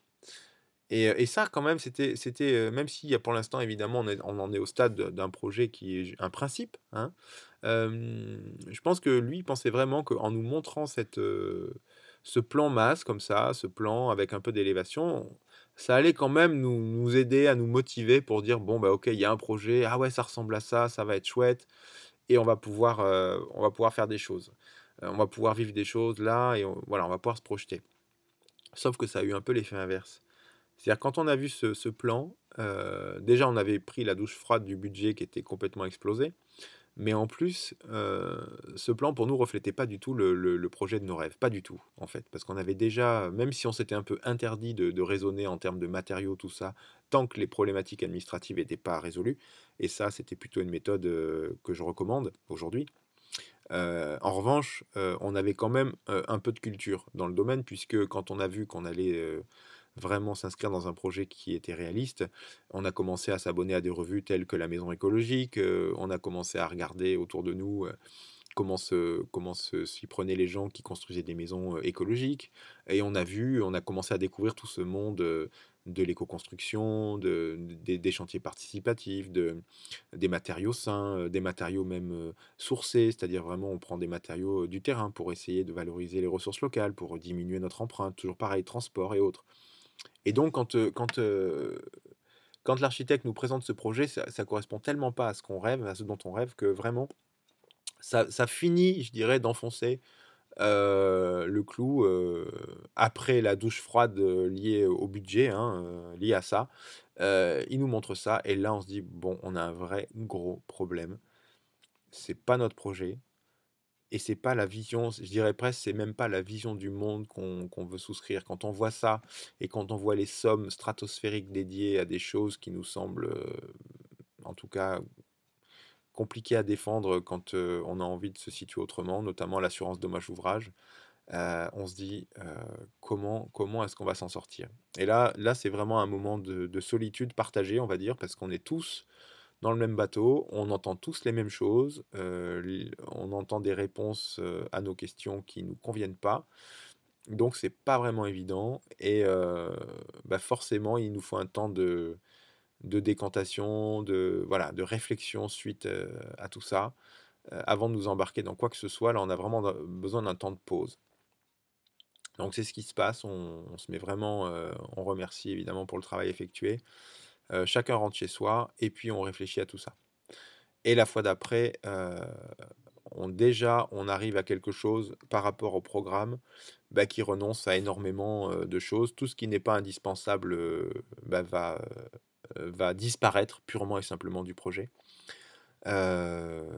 Et, ça, quand même, c'était, c'était même si pour l'instant, évidemment, on, en est au stade d'un projet qui est un principe, hein, je pense que lui pensait vraiment qu'en nous montrant cette, ce plan masse comme ça, ce plan avec un peu d'élévation, ça allait quand même nous, aider à nous motiver pour dire bon bah ok il y a un projet ah ouais ça ressemble à ça ça va être chouette et on va pouvoir, euh, on va pouvoir faire des choses. Euh, on va pouvoir vivre des choses là et on, voilà, on va pouvoir se projeter. Sauf que ça a eu un peu l'effet inverse. C'est-à-dire quand on a vu ce, plan, euh, déjà on avait pris la douche froide du budget qui était complètement explosé. Mais en plus, euh, ce plan pour nous reflétait pas du tout le, projet de nos rêves, pas du tout en fait, parce qu'on avait déjà, même si on s'était un peu interdit de, raisonner en termes de matériaux, tout ça, tant que les problématiques administratives n'étaient pas résolues, et ça c'était plutôt une méthode euh, que je recommande aujourd'hui. Euh, en revanche, on avait quand même un peu de culture dans le domaine, puisque quand on a vu qu'on allait vraiment s'inscrire dans un projet qui était réaliste, on a commencé à s'abonner à des revues telles que La Maison écologique, euh, on a commencé à regarder autour de nous euh, comment comment s'y prenaient les gens qui construisaient des maisons euh, écologiques, et on a vu, on a commencé à découvrir tout ce monde de l'éco-construction, de, des chantiers participatifs, de, des matériaux sains, des matériaux même sourcés, c'est-à-dire vraiment on prend des matériaux du terrain pour essayer de valoriser les ressources locales, pour diminuer notre empreinte, toujours pareil, transport et autres. Et donc, quand, euh, quand, euh, quand l'architecte nous présente ce projet, ça, ça, correspond tellement pas à ce qu'on rêve, à ce dont on rêve, que vraiment, ça, ça finit, je dirais, d'enfoncer euh, le clou après la douche froide liée au budget, hein, liée à ça. il nous montre ça et là on se dit bon, on a un vrai gros problème. C'est pas notre projet, et c'est pas la vision, je dirais presque, c'est même pas la vision du monde qu'on veut souscrire. Quand on voit ça et quand on voit les sommes stratosphériques dédiées à des choses qui nous semblent, euh, en tout cas, compliquées à défendre quand euh, on a envie de se situer autrement, notamment l'assurance dommage ouvrage, euh, on se dit comment, comment est-ce qu'on va s'en sortir. Et là, là c'est vraiment un moment de, solitude partagée, on va dire, parce qu'on est tous dans le même bateau, on entend tous les mêmes choses, euh, on entend des réponses euh, à nos questions qui ne nous conviennent pas. Donc c'est pas vraiment évident et euh, bah, forcément il nous faut un temps de, décantation, de, voilà, de réflexion suite à tout ça avant de nous embarquer dans quoi que ce soit. Là on a vraiment besoin d'un temps de pause. Donc c'est ce qui se passe, on, se met vraiment, on remercie évidemment pour le travail effectué, euh, chacun rentre chez soi, et puis on réfléchit à tout ça. Et la fois d'après, euh, on, déjà, on arrive à quelque chose par rapport au programme bah, qui renonce à énormément euh, de choses. Tout ce qui n'est pas indispensable bah, va, va disparaître purement et simplement du projet.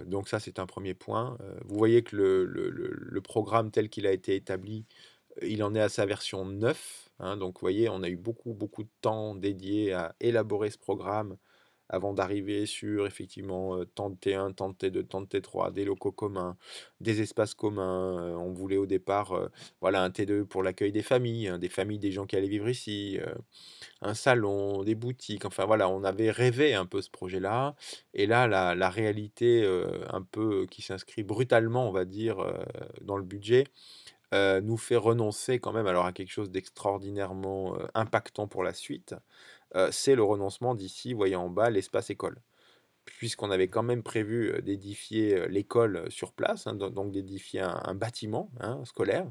donc ça, c'est un premier point. vous voyez que le programme tel qu'il a été établi il en est à sa version 9. Hein, donc, vous voyez, on a eu beaucoup, beaucoup de temps dédié à élaborer ce programme avant d'arriver sur effectivement euh, tant de T1, tant de T2, tant de T3, des locaux communs, des espaces communs. Euh, on voulait au départ euh, voilà, un T2 pour l'accueil des familles, hein, des familles des gens qui allaient vivre ici, un salon, des boutiques. Enfin voilà, on avait rêvé un peu ce projet-là. Et là, la, réalité un peu qui s'inscrit brutalement, on va dire, dans le budget, euh, nous fait renoncer quand même alors à quelque chose d'extraordinairement euh, impactant pour la suite, euh, c'est le renoncement d'ici, voyez en bas, l'espace école. Puisqu'on avait quand même prévu d'édifier l'école sur place, hein, donc d'édifier un, bâtiment hein, scolaire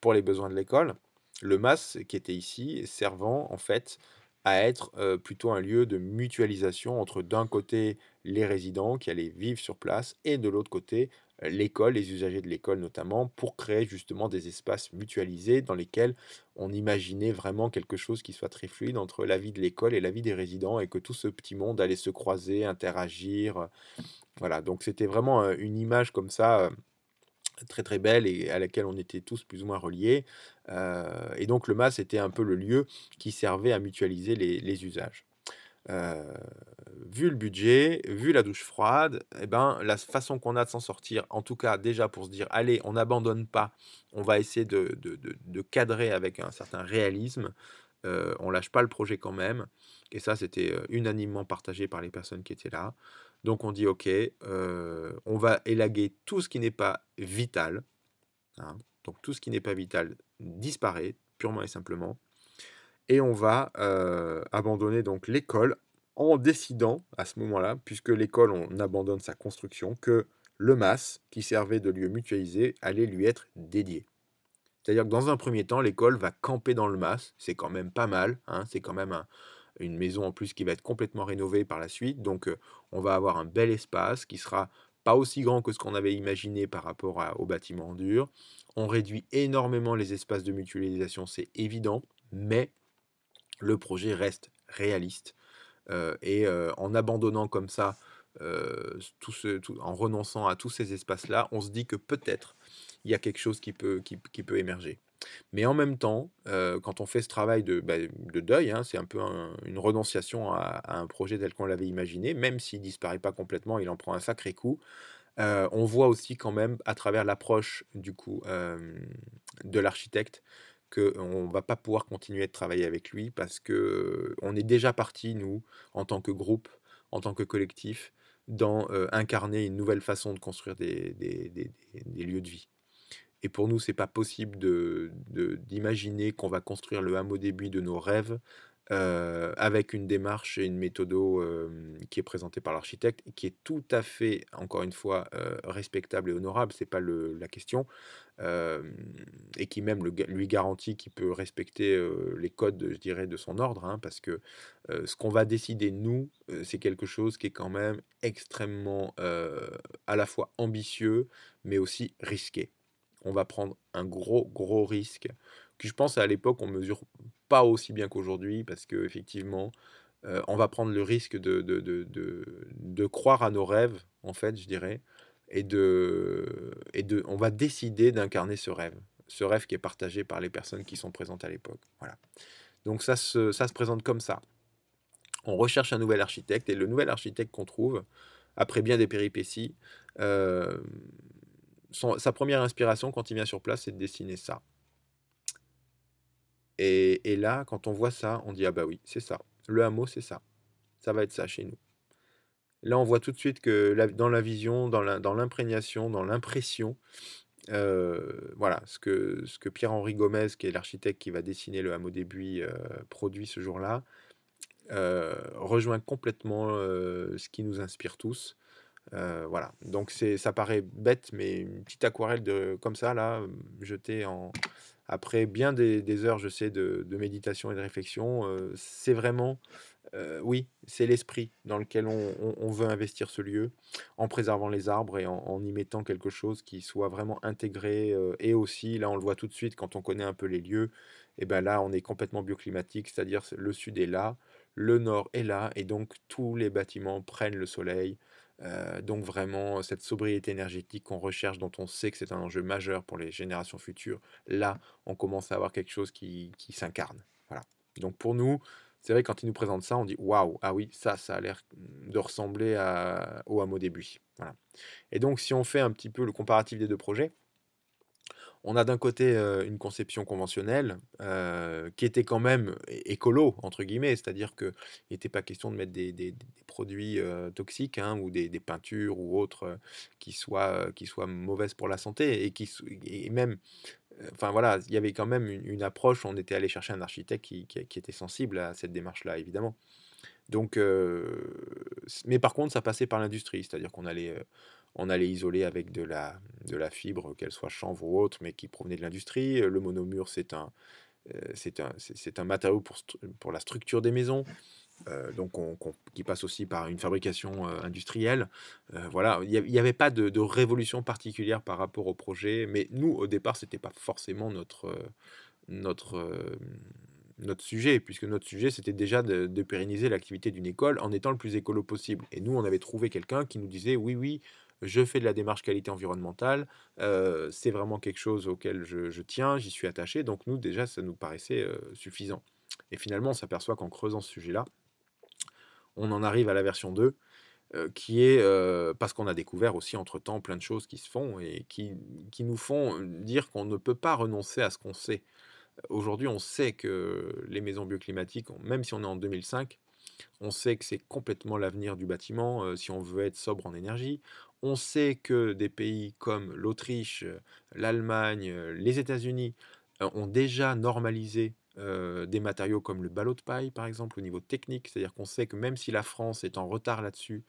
pour les besoins de l'école, le MAS qui était ici servant en fait à être plutôt un lieu de mutualisation entre d'un côté les résidents qui allaient vivre sur place et de l'autre côté euh, l'école, les usagers de l'école notamment, pour créer justement des espaces mutualisés dans lesquels on imaginait vraiment quelque chose qui soit très fluide entre la vie de l'école et la vie des résidents et que tout ce petit monde allait se croiser, interagir. Euh, voilà, donc c'était vraiment euh, une image comme ça très très belle et à laquelle on était tous plus ou moins reliés. et donc le MAS était un peu le lieu qui servait à mutualiser les, usages vu le budget, vu la douche froide, eh ben, la façon qu'on a de s'en sortir, en tout cas déjà pour se dire, allez, on n'abandonne pas, on va essayer de, cadrer avec un certain réalisme, on euh, on lâche pas le projet quand même. Et ça, c'était euh, unanimement partagé par les personnes qui étaient là. Donc on dit, ok, euh, on va élaguer tout ce qui n'est pas vital. Hein. donc tout ce qui n'est pas vital disparaît, purement et simplement. Et on va abandonner donc l'école en décidant à ce moment-là, puisque l'école, on abandonne sa construction, que le MAS, qui servait de lieu mutualisé, allait lui être dédié. C'est-à-dire que dans un premier temps, l'école va camper dans le MAS, c'est quand même pas mal, hein. c'est quand même une maison en plus qui va être complètement rénovée par la suite, donc euh, on va avoir un bel espace qui sera pas aussi grand que ce qu'on avait imaginé par rapport au bâtiment dur. On réduit énormément les espaces de mutualisation, c'est évident, mais le projet reste réaliste euh, et euh, en abandonnant comme ça, euh, tout ce, en renonçant à tous ces espaces-là, on se dit que peut-être il y a quelque chose qui peut, qui, peut émerger. Mais en même temps, quand on fait ce travail de, bah, deuil, hein, c'est un peu une renonciation à, un projet tel qu'on l'avait imaginé, même s'il disparaît pas complètement, il en prend un sacré coup. on voit aussi quand même à travers l'approche du coup de l'architecte qu'on ne va pas pouvoir continuer de travailler avec lui parce qu'on est déjà parti, nous, en tant que groupe, en tant que collectif, dans euh, incarner une nouvelle façon de construire des, lieux de vie. Et pour nous, c'est pas possible d'imaginer qu'on va construire le hameau des de nos rêves euh, avec une démarche et une méthode euh, qui est présentée par l'architecte, qui est tout à fait, encore une fois, euh, respectable et honorable, c'est pas le, la question, et qui même lui garantit qu'il peut respecter les codes, je dirais, de son ordre, hein, parce que ce qu'on va décider, nous, c'est quelque chose qui est quand même extrêmement à la fois ambitieux, mais aussi risqué. On va prendre un gros, gros risque que je pense à l'époque on mesure pas aussi bien qu'aujourd'hui parce que effectivement euh, on va prendre le risque de de, de, de, croire à nos rêves en fait je dirais et de, et de on va décider d'incarner ce rêve ce rêve qui est partagé par les personnes qui sont présentes à l'époque voilà donc ça se, ça se présente comme ça on recherche un nouvel architecte et le nouvel architecte qu'on trouve après bien des péripéties euh, sa première inspiration quand il vient sur place, c'est de dessiner ça. Et, là, quand on voit ça, on dit Ah bah oui, c'est ça. Le hameau, c'est ça. Ça va être ça chez nous. Là, on voit tout de suite que dans la vision, dans l'imprégnation, dans l'impression, euh, voilà, ce que, ce que Pierre-Henri Gomez, qui est l'architecte qui va dessiner le hameau des Buis, euh, produit ce jour-là, euh, rejoint complètement ce qui nous inspire tous. voilà, donc ça paraît bête, mais une petite aquarelle de, comme ça, là, jetée en, après bien des, heures, je sais, de, méditation et de réflexion, euh, c'est vraiment, euh, oui, c'est l'esprit dans lequel on, veut investir ce lieu, en préservant les arbres et en, y mettant quelque chose qui soit vraiment intégré. Euh, et aussi, là, on le voit tout de suite quand on connaît un peu les lieux, et ben là, on est complètement bioclimatique, c'est-à-dire le sud est là, le nord est là, et donc tous les bâtiments prennent le soleil. Euh, donc vraiment euh, cette sobriété énergétique qu'on recherche, dont on sait que c'est un enjeu majeur pour les générations futures, là on commence à avoir quelque chose qui, s'incarne. Voilà. Donc pour nous, c'est vrai quand ils nous présentent ça, on dit waouh, ah oui, ça, ça a l'air de ressembler à, au hameau début Voilà. Et donc si on fait un petit peu le comparatif des deux projets, on a d'un côté une conception conventionnelle qui était quand même écolo, entre guillemets, c'est-à-dire qu'il n'était pas question de mettre des, produits toxiques hein, ou des, peintures ou autres qui, soient, qui soient mauvaises pour la santé et qui même. Enfin voilà, il y avait quand même une, approche, on était allé chercher un architecte qui, était sensible à cette démarche-là, évidemment. Donc, mais par contre, ça passait par l'industrie, c'est-à-dire qu'on allait on allait isoler avec de la, de la fibre, euh, qu'elle soit chanvre ou autre, mais qui provenait de l'industrie. Euh, le monomur, c'est un, euh, c'est un, un, matériau pour, pour, la structure des maisons. donc qui passe aussi par une fabrication industrielle. voilà, il n'y avait pas de, révolution particulière par rapport au projet, mais nous, au départ, ce n'était pas forcément notre, notre, notre sujet, puisque notre sujet, c'était déjà de pérenniser l'activité d'une école en étant le plus écolo possible. Et nous, on avait trouvé quelqu'un qui nous disait, oui, oui, je fais de la démarche qualité environnementale, c'est vraiment quelque chose auquel je, tiens, j'y suis attaché, donc nous déjà ça nous paraissait suffisant. Et finalement on s'aperçoit qu'en creusant ce sujet-là, on en arrive à la version 2, qui est parce qu'on a découvert aussi entre-temps plein de choses qui se font et qui, nous font dire qu'on ne peut pas renoncer à ce qu'on sait. Aujourd'hui on sait que les maisons bioclimatiques, même si on est en 2005, on sait que c'est complètement l'avenir du bâtiment si on veut être sobre en énergie. On sait que des pays comme l'Autriche, euh, l'Allemagne, euh, les États-Unis euh, ont déjà normalisé des matériaux comme le ballot de paille, par exemple, au niveau technique. C'est-à-dire qu'on sait que même si la France est en retard là-dessus,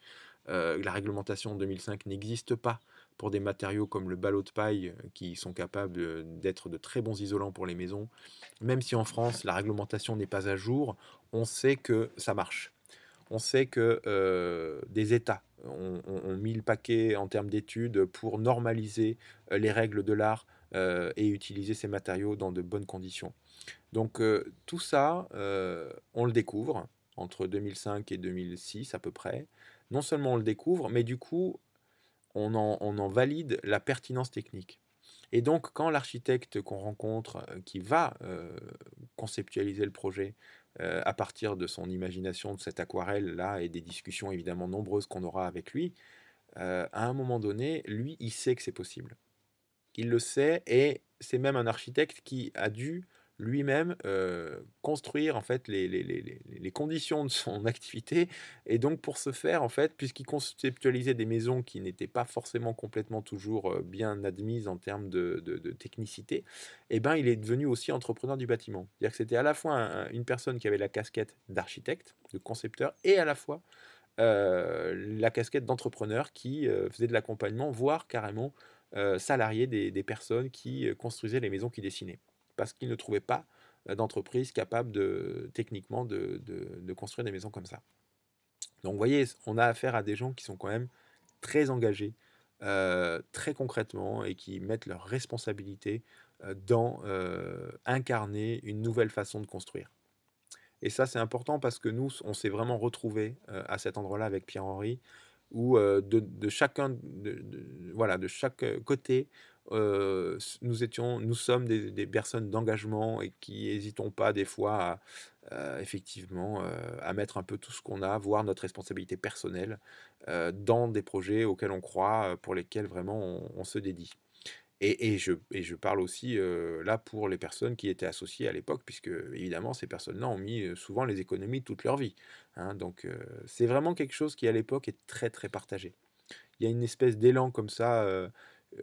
la réglementation 2005 n'existe pas pour des matériaux comme le ballot de paille qui sont capables d'être de très bons isolants pour les maisons. Même si en France la réglementation n'est pas à jour, on sait que ça marche on sait que euh, des États ont, mis le paquet en termes d'études pour normaliser euh, les règles de l'art euh, et utiliser ces matériaux dans de bonnes conditions. Donc tout ça, on le découvre entre 2005 et 2006 à peu près. Non seulement on le découvre, mais du coup, on en, valide la pertinence technique. Et donc, quand l'architecte qu'on rencontre, qui va conceptualiser le projet, euh, à partir de son imagination de cette aquarelle-là et des discussions évidemment nombreuses qu'on aura avec lui, euh, à un moment donné, lui, il sait que c'est possible. Il le sait et c'est même un architecte qui a dû lui-même euh, construire en fait les, conditions de son activité et donc pour ce faire en fait puisqu'il conceptualisait des maisons qui n'étaient pas forcément complètement toujours euh, bien admises en termes de, technicité eh ben il est devenu aussi entrepreneur du bâtiment c'est-à-dire que c'était à la fois une personne qui avait la casquette d'architecte de concepteur et à la fois euh, la casquette d'entrepreneur qui faisait de l'accompagnement voire carrément salarié des, des personnes qui construisaient les maisons qu'il dessinait parce qu'ils ne trouvaient pas euh, d'entreprise capable de, techniquement de, de, construire des maisons comme ça. Donc vous voyez, on a affaire à des gens qui sont quand même très engagés, euh, très concrètement, et qui mettent leur responsabilité euh, dans incarner une nouvelle façon de construire. Et ça, c'est important parce que nous, on s'est vraiment retrouvés à cet endroit-là avec Pierre-Henri, où de, de, chacun, de, voilà, de chaque côté, euh, nous, étions, nous sommes des, personnes d'engagement et qui hésitons pas des fois à, effectivement, euh, à mettre un peu tout ce qu'on a, voir notre responsabilité personnelle euh, dans des projets auxquels on croit, pour lesquels vraiment on, se dédie. Et, je, et, je, parle aussi là pour les personnes qui étaient associées à l'époque, puisque évidemment ces personnes-là ont mis souvent les économies toute leur vie. Hein. donc c'est vraiment quelque chose qui à l'époque est très très partagé. Il y a une espèce d'élan comme ça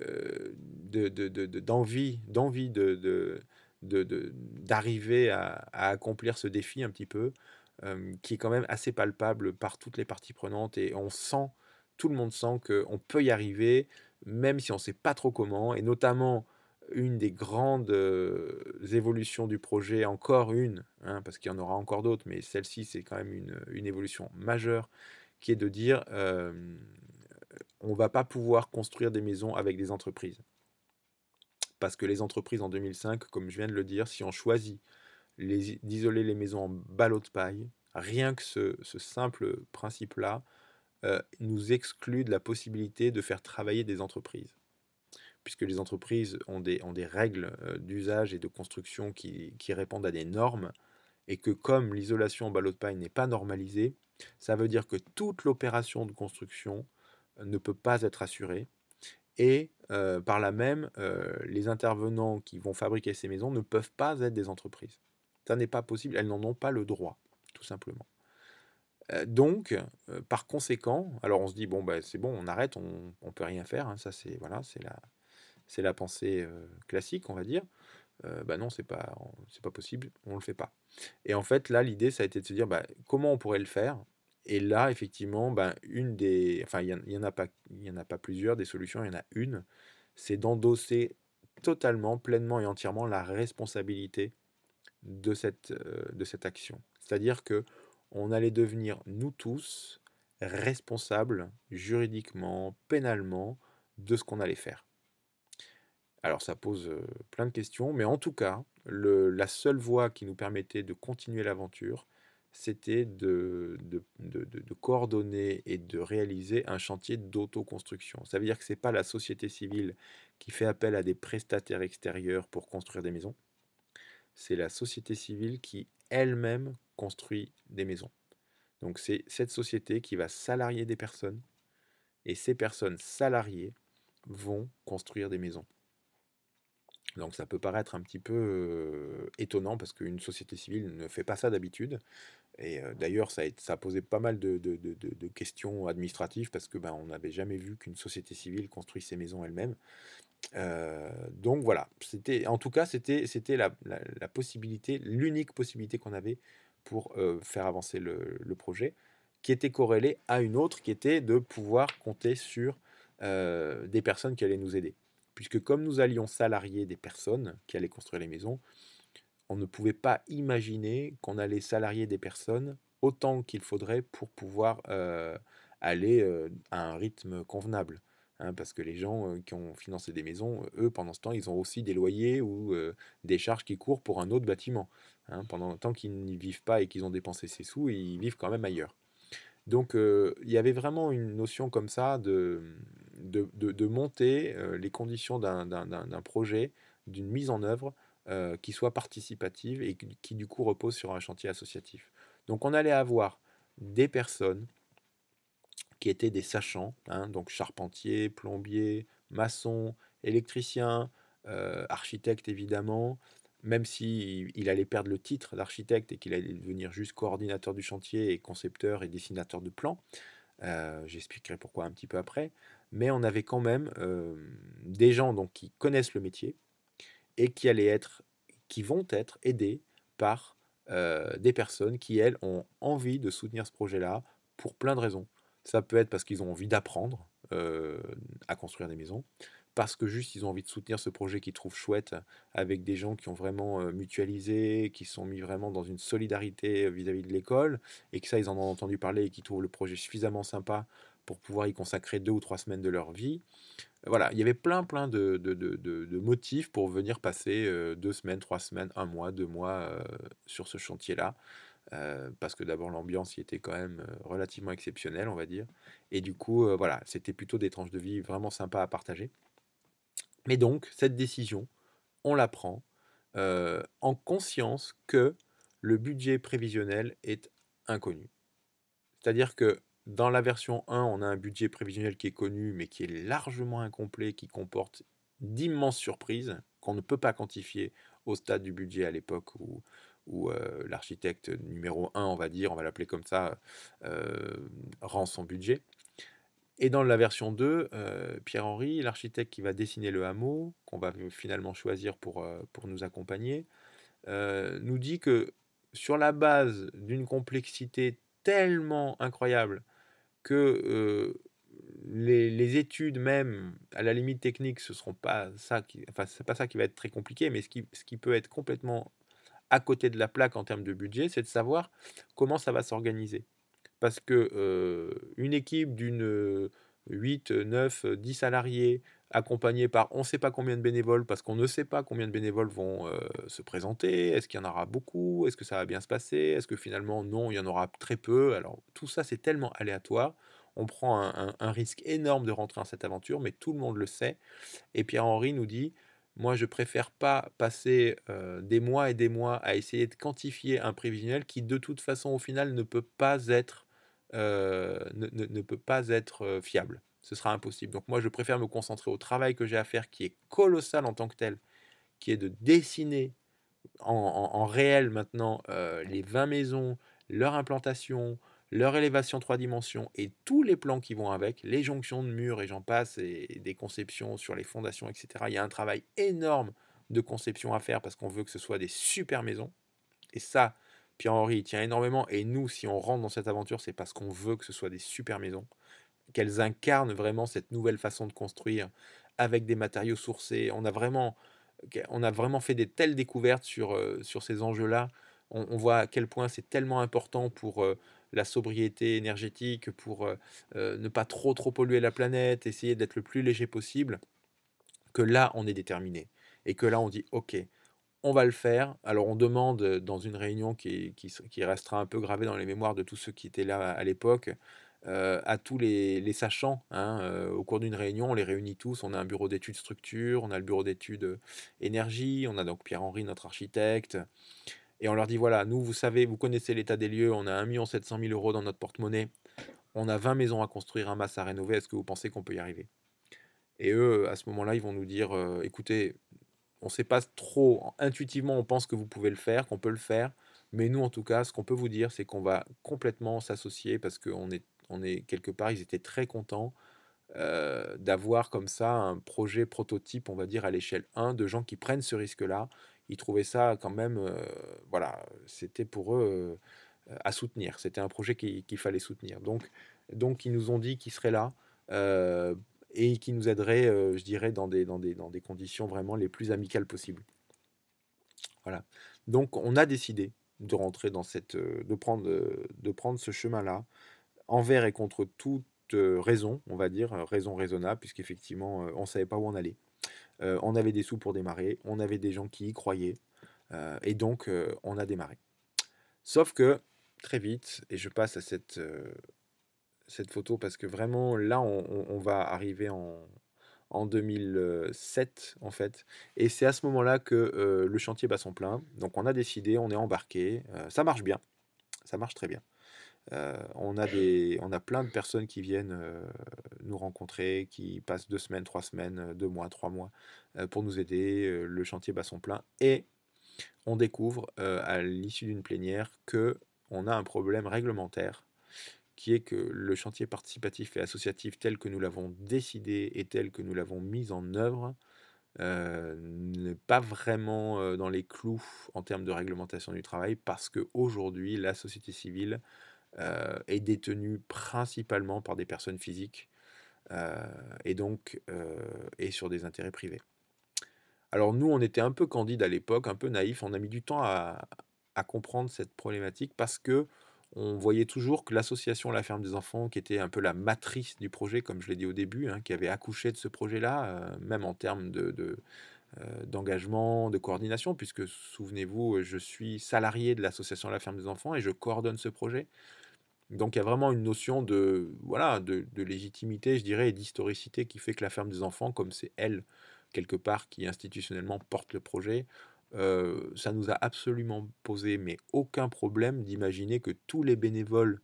euh, d'envie de, d'envie de, d'arriver à, accomplir ce défi un petit peu, euh, qui est quand même assez palpable par toutes les parties prenantes et on sent, tout le monde sent qu'on peut y arriver, même si on ne sait pas trop comment, et notamment une des grandes euh, évolutions du projet, encore une, hein, parce qu'il y en aura encore d'autres, mais celle-ci c'est quand même une, une, évolution majeure, qui est de dire on ne va pas pouvoir construire des maisons avec des entreprises. Parce que les entreprises en 2005, comme je viens de le dire, si on choisit d'isoler les maisons en ballot de paille, rien que ce, simple principe-là euh, nous exclut de la possibilité de faire travailler des entreprises. Puisque les entreprises ont des, règles euh, d'usage et de construction qui, qui répondent à des normes, et que comme l'isolation en ballot de paille n'est pas normalisée, ça veut dire que toute l'opération de construction ne peut pas être assurée. Et par là même, les intervenants qui vont fabriquer ces maisons ne peuvent pas être des entreprises. Ça n'est pas possible, elles n'en ont pas le droit, tout simplement. donc, par conséquent, alors on se dit, bon, bah, c'est bon, on arrête, on ne peut rien faire, hein, ça c'est voilà, la, c'est la pensée classique, on va dire. Bah, non, c'est pas, pas possible, on ne le fait pas. Et en fait, là, l'idée, ça a été de se dire, bah, comment on pourrait le faire et là, effectivement, ben, une des, il n'y en, a pas, y en a pas plusieurs des solutions, il y en a une, c'est d'endosser totalement, pleinement et entièrement la responsabilité de cette, euh, de cette action. C'est-à-dire que on allait devenir nous tous responsables juridiquement, pénalement de ce qu'on allait faire. Alors ça pose euh, plein de questions, mais en tout cas, le, la seule voie qui nous permettait de continuer l'aventure, c'était de, de, coordonner et de réaliser un chantier d'autoconstruction. Ça veut dire que ce n'est pas la société civile qui fait appel à des prestataires extérieurs pour construire des maisons, c'est la société civile qui elle-même construit des maisons. Donc c'est cette société qui va salarier des personnes, et ces personnes salariées vont construire des maisons. Donc ça peut paraître un petit peu étonnant parce qu'une société civile ne fait pas ça d'habitude. Et d'ailleurs, ça, ça, a posé pas mal de, questions administratives parce que ben, on n'avait jamais vu qu'une société civile construise ses maisons elle-même. donc voilà, c'était en tout cas c'était c'était la, possibilité, l'unique possibilité qu'on avait pour faire avancer le, projet, qui était corrélée à une autre qui était de pouvoir compter sur des personnes qui allaient nous aider puisque comme nous allions salarier des personnes qui allaient construire les maisons, on ne pouvait pas imaginer qu'on allait salarier des personnes autant qu'il faudrait pour pouvoir euh, aller euh, à un rythme convenable. Hein, parce que les gens euh, qui ont financé des maisons, eux, pendant ce temps, ils ont aussi des loyers ou des charges qui courent pour un autre bâtiment. Hein. pendant le temps qu'ils n'y vivent pas et qu'ils ont dépensé ces sous, ils vivent quand même ailleurs. Donc il y avait vraiment une notion comme ça de, de, monter euh, les conditions d'un projet, d'une mise en œuvre euh, qui soit participative et qui du coup repose sur un chantier associatif. Donc on allait avoir des personnes qui étaient des sachants, hein, donc charpentiers, plombiers, maçons, électriciens, euh, architectes évidemment, même s'il il allait perdre le titre d'architecte et qu'il allait devenir juste coordinateur du chantier et concepteur et dessinateur de plans. J'expliquerai pourquoi un petit peu après mais on avait quand même euh, des gens donc, qui connaissent le métier et qui, être, qui vont être aidés par euh, des personnes qui, elles, ont envie de soutenir ce projet-là pour plein de raisons. Ça peut être parce qu'ils ont envie d'apprendre euh, à construire des maisons, parce que juste ils ont envie de soutenir ce projet qu'ils trouvent chouette avec des gens qui ont vraiment mutualisé, qui sont mis vraiment dans une solidarité vis-à-vis de l'école et que ça ils en ont entendu parler et qui trouvent le projet suffisamment sympa pour pouvoir y consacrer deux ou trois semaines de leur vie. Voilà, il y avait plein, plein de, de, de, motifs pour venir passer euh, deux semaines, trois semaines, un mois, deux mois euh, sur ce chantier-là. Euh, parce que d'abord l'ambiance y était quand même relativement exceptionnelle, on va dire. Et du coup, voilà, c'était plutôt des tranches de vie vraiment sympas à partager. Mais donc, cette décision, on la prend en conscience que le budget prévisionnel est inconnu. C'est-à-dire que dans la version 1, on a un budget prévisionnel qui est connu, mais qui est largement incomplet, qui comporte d'immenses surprises qu'on ne peut pas quantifier au stade du budget à l'époque où, où euh, l'architecte numéro 1, on va dire, on va l'appeler comme ça, euh, rend son budget. Et dans la version 2, euh, Pierre-Henri, l'architecte qui va dessiner le hameau, qu'on va finalement choisir pour, pour nous accompagner, nous dit que sur la base d'une complexité tellement incroyable que euh, les, études même, à la limite technique, ce seront pas ça qui, enfin c'est pas ça qui va être très compliqué, mais ce qui, peut être complètement à côté de la plaque en termes de budget, c'est de savoir comment ça va s'organiser. Parce que euh, une équipe d'une 8, 9, 10 salariés accompagné par on ne sait pas combien de bénévoles, parce qu'on ne sait pas combien de bénévoles vont euh, se présenter, est-ce qu'il y en aura beaucoup, est-ce que ça va bien se passer, est-ce que finalement non, il y en aura très peu. Alors tout ça c'est tellement aléatoire, on prend un, risque énorme de rentrer dans cette aventure, mais tout le monde le sait. Et Pierre-Henri nous dit, moi je préfère pas passer euh, des mois et des mois à essayer de quantifier un prévisionnel qui de toute façon au final ne peut pas être, euh, ne peut pas être fiable ce sera impossible. Donc moi, je préfère me concentrer au travail que j'ai à faire, qui est colossal en tant que tel, qui est de dessiner en, réel maintenant euh, les 20 maisons, leur implantation, leur élévation 3 dimensions et tous les plans qui vont avec, les jonctions de murs et j'en passe, et, des conceptions sur les fondations, etc. Il y a un travail énorme de conception à faire parce qu'on veut que ce soit des super maisons. Et ça, Pierre-Henri tient énormément. Et nous, si on rentre dans cette aventure, c'est parce qu'on veut que ce soit des super maisons qu'elles incarnent vraiment cette nouvelle façon de construire avec des matériaux sourcés. On a vraiment, on a vraiment fait des telles découvertes sur, euh, sur ces enjeux-là. On, voit à quel point c'est tellement important pour euh, la sobriété énergétique, pour euh, ne pas trop trop polluer la planète, essayer d'être le plus léger possible, que là on est déterminé. Et que là on dit ok, on va le faire. Alors on demande dans une réunion qui, restera un peu gravée dans les mémoires de tous ceux qui étaient là à l'époque, euh, à tous les, les sachants. Hein, euh, au cours d'une réunion, on les réunit tous. On a un bureau d'études structure, on a le bureau d'études euh, énergie, on a donc Pierre-Henri, notre architecte. Et on leur dit voilà, nous, vous savez, vous connaissez l'état des lieux, on a 1 700 000 euros dans notre porte-monnaie, on a 20 maisons à construire, un masse à rénover, est-ce que vous pensez qu'on peut y arriver Et eux, à ce moment-là, ils vont nous dire écoutez, on ne sait pas trop, intuitivement, on pense que vous pouvez le faire, qu'on peut le faire. Mais nous, en tout cas, ce qu'on peut vous dire, c'est qu'on va complètement s'associer parce qu'on est on est quelque part, ils étaient très contents d'avoir comme ça un projet prototype, on va dire, à l'échelle 1, de gens qui prennent ce risque-là. Ils trouvaient ça quand même, voilà, c'était pour eux à soutenir. C'était un projet qu'il fallait soutenir. Donc, donc, ils nous ont dit qu'ils seraient là et qu'ils nous aideraient, je dirais, dans des, dans, des, conditions vraiment les plus amicales possibles. Voilà. Donc, on a décidé de rentrer dans cette, de prendre, de prendre ce chemin-là envers et contre toute raison, on va dire, raison raisonnable, puisqu'effectivement, on ne savait pas où on allait. on avait des sous pour démarrer, on avait des gens qui y croyaient, et donc on a démarré. Sauf que, très vite, et je passe à cette, cette photo parce que vraiment, là, on, va arriver en, 2007 en fait. Et c'est à ce moment-là que le chantier bat son plein. Donc on a décidé, on est embarqué. ça marche bien, ça marche très bien. Euh, on, a on a plein de personnes qui viennent euh, nous rencontrer, qui passent deux semaines, trois semaines, euh, deux mois, trois mois pour nous aider. le chantier bat son plein et on découvre à l'issue d'une plénière que on a un problème réglementaire qui est que le chantier participatif et associatif tel que nous l'avons décidé et tel que nous l'avons mis en œuvre n'est pas vraiment dans les clous en termes de réglementation du travail parce que aujourd'hui la société civile euh, est détenu principalement par des personnes physiques euh, et donc est euh, sur des intérêts privés. Alors nous, on était un peu candide à l'époque, un peu naïf, on a mis du temps à, comprendre cette problématique parce que on voyait toujours que l'association La Ferme des Enfants, qui était un peu la matrice du projet, comme je l'ai dit au début, hein, qui avait accouché de ce projet-là, même en termes de, d'engagement, de coordination, puisque souvenez-vous, je suis salarié de l'association La Ferme des Enfants et je coordonne ce projet. Donc il y a vraiment une notion de, voilà, de, légitimité, je dirais, et d'historicité qui fait que la ferme des enfants, comme c'est elle, quelque part, qui institutionnellement porte le projet, euh, ça nous a absolument posé, mais aucun problème d'imaginer que tous les bénévoles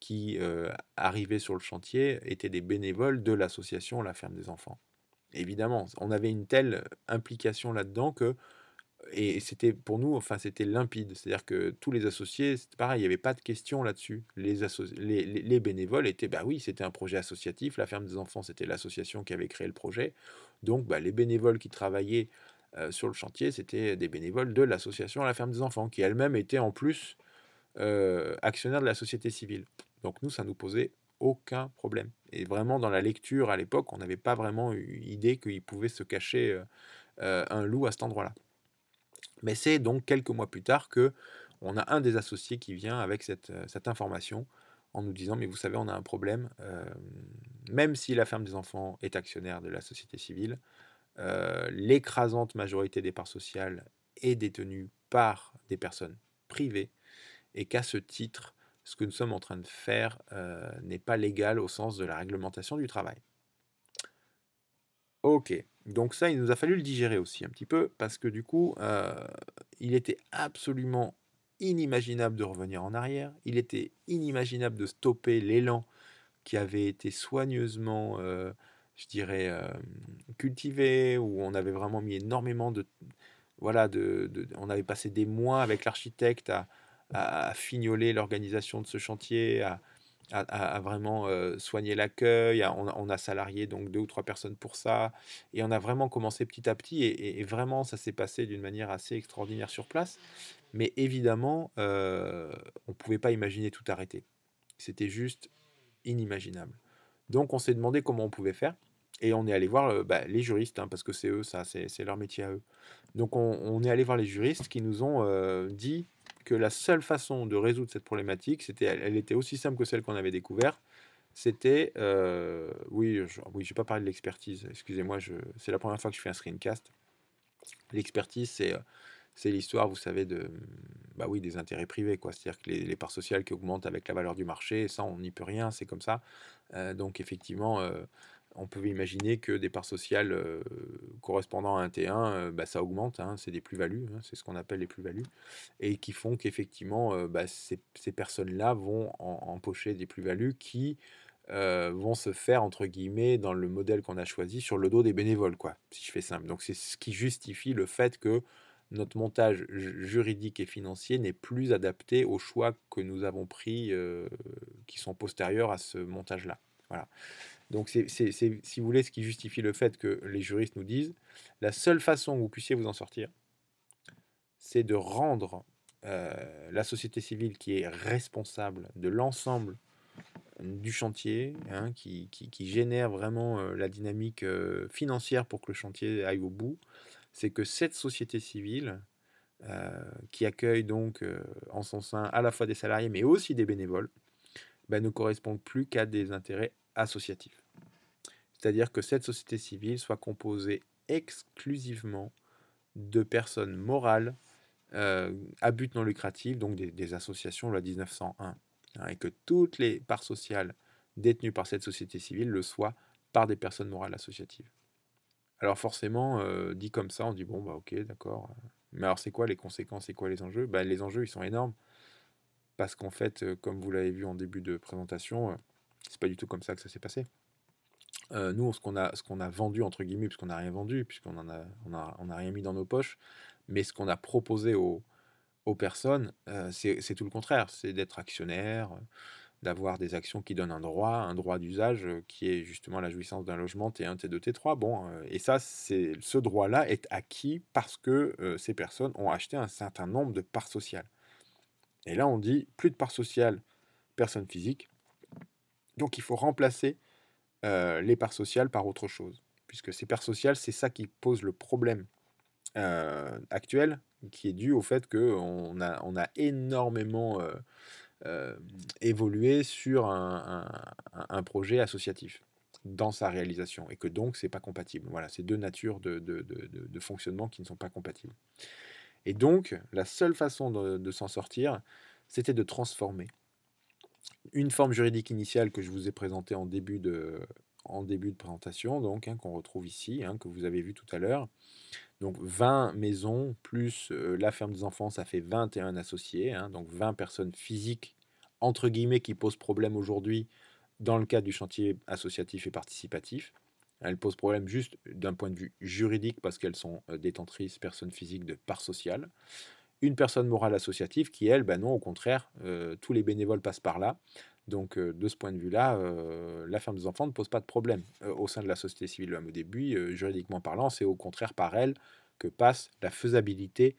qui euh, arrivaient sur le chantier étaient des bénévoles de l'association La Ferme des Enfants. Évidemment, on avait une telle implication là-dedans que et c'était pour nous, enfin, c'était limpide. C'est-à-dire que tous les associés, c'était pareil, il n'y avait pas de question là-dessus. Les, les, bénévoles étaient, bah oui, c'était un projet associatif. La ferme des enfants, c'était l'association qui avait créé le projet. Donc, bah, les bénévoles qui travaillaient euh, sur le chantier, c'était des bénévoles de l'association La ferme des enfants, qui elle-même était en plus euh, actionnaire de la société civile. Donc, nous, ça nous posait aucun problème. Et vraiment, dans la lecture à l'époque, on n'avait pas vraiment eu idée qu'il pouvait se cacher euh, euh, un loup à cet endroit-là. Mais c'est donc quelques mois plus tard que on a un des associés qui vient avec cette, euh, information en nous disant mais vous savez on a un problème euh, même si la ferme des enfants est actionnaire de la société civile euh, l'écrasante majorité des parts sociales est détenue par des personnes privées et qu'à ce titre ce que nous sommes en train de faire n'est pas légal au sens de la réglementation du travail ok donc ça, il nous a fallu le digérer aussi un petit peu, parce que du coup, euh, il était absolument inimaginable de revenir en arrière, il était inimaginable de stopper l'élan qui avait été soigneusement, euh, je dirais, euh, cultivé, où on avait vraiment mis énormément de... Voilà, on avait passé des mois avec l'architecte à, à, fignoler l'organisation de ce chantier, à, à, vraiment soigner l'accueil. On, a salarié donc deux ou trois personnes pour ça. Et on a vraiment commencé petit à petit. Et, vraiment, ça s'est passé d'une manière assez extraordinaire sur place. Mais évidemment, on ne pouvait pas imaginer tout arrêter. C'était juste inimaginable. Donc on s'est demandé comment on pouvait faire. Et on est allé voir bah, les juristes, hein, parce que c'est eux, ça, c'est leur métier à eux. Donc on, on est allé voir les juristes qui nous ont dit que la seule façon de résoudre cette problématique, c'était, elle, était aussi simple que celle qu'on avait découverte, c'était, euh, oui, je, oui, j'ai pas parlé de l'expertise. Excusez-moi, c'est la première fois que je fais un screencast. L'expertise, c'est euh, c'est l'histoire, vous savez, de, bah oui, des intérêts privés. quoi. C'est-à-dire que les, parts sociales qui augmentent avec la valeur du marché, ça, on n'y peut rien, c'est comme ça. Euh, donc, effectivement, on peut imaginer que des parts sociales correspondant à un T1, bah, ça augmente, hein, c'est des plus-values, hein, c'est ce qu'on appelle les plus-values, et qui font qu'effectivement, bah, ces, personnes-là vont empocher des plus-values qui vont se faire, entre guillemets, dans le modèle qu'on a choisi, sur le dos des bénévoles, quoi, si je fais simple. Donc c'est ce qui justifie le fait que notre montage juridique et financier n'est plus adapté aux choix que nous avons pris qui sont postérieurs à ce montage-là. Voilà. Donc c'est, si vous voulez, ce qui justifie le fait que les juristes nous disent, la seule façon où vous puissiez vous en sortir, c'est de rendre euh, la société civile qui est responsable de l'ensemble du chantier, hein, qui, génère vraiment euh, la dynamique euh, financière pour que le chantier aille au bout, c'est que cette société civile, qui accueille donc en son sein à la fois des salariés mais aussi des bénévoles, ben, ne correspond plus qu'à des intérêts associatif. C'est-à-dire que cette société civile soit composée exclusivement de personnes morales euh, à but non lucratif, donc des, associations, loi 1901, hein, et que toutes les parts sociales détenues par cette société civile le soient par des personnes morales associatives. Alors forcément, euh, dit comme ça, on dit bon, bah ok, d'accord. Mais alors c'est quoi les conséquences, c'est quoi les enjeux bah, Les enjeux, ils sont énormes. Parce qu'en fait, euh, comme vous l'avez vu en début de présentation, c'est pas du tout comme ça que ça s'est passé. Euh, nous, ce qu'on a, ce qu'on a vendu entre guillemets, puisqu'on n'a rien vendu, puisqu'on en a, on a, on a, rien mis dans nos poches, mais ce qu'on a proposé aux, aux personnes, euh, c'est tout le contraire. C'est d'être actionnaire, euh, d'avoir des actions qui donnent un droit, un droit d'usage qui est justement la jouissance d'un logement T1, T2, T3. Bon, et ça, c'est ce droit-là est acquis parce que ces personnes ont acheté un certain nombre de parts sociales. Et là, on dit plus de parts sociales, personne physique, donc il faut remplacer euh, les parts sociales par autre chose, puisque ces parts sociales, c'est ça qui pose le problème euh, actuel, qui est dû au fait qu'on a, énormément euh, évolué sur un, projet associatif dans sa réalisation, et que donc c'est pas compatible. Voilà, c'est deux natures de, fonctionnement qui ne sont pas compatibles. Et donc, la seule façon de, s'en sortir, c'était de transformer une forme juridique initiale que je vous ai présentée en début de, en début de présentation, donc hein, qu'on retrouve ici, hein, que vous avez vu tout à l'heure. Donc 20 maisons plus euh, la ferme des enfants, ça fait 21 associés, hein, donc 20 personnes physiques, entre guillemets, qui posent problème aujourd'hui dans le cadre du chantier associatif et participatif. Elles posent problème juste d'un point de vue juridique parce qu'elles sont euh, détentrices, personnes physiques de part sociale une personne morale associative qui, elle, ben non, au contraire, euh, tous les bénévoles passent par là. Donc, euh, de ce point de vue-là, euh, la ferme des enfants ne pose pas de problème au sein de la société civile au début, juridiquement parlant, c'est au contraire par elle que passe la faisabilité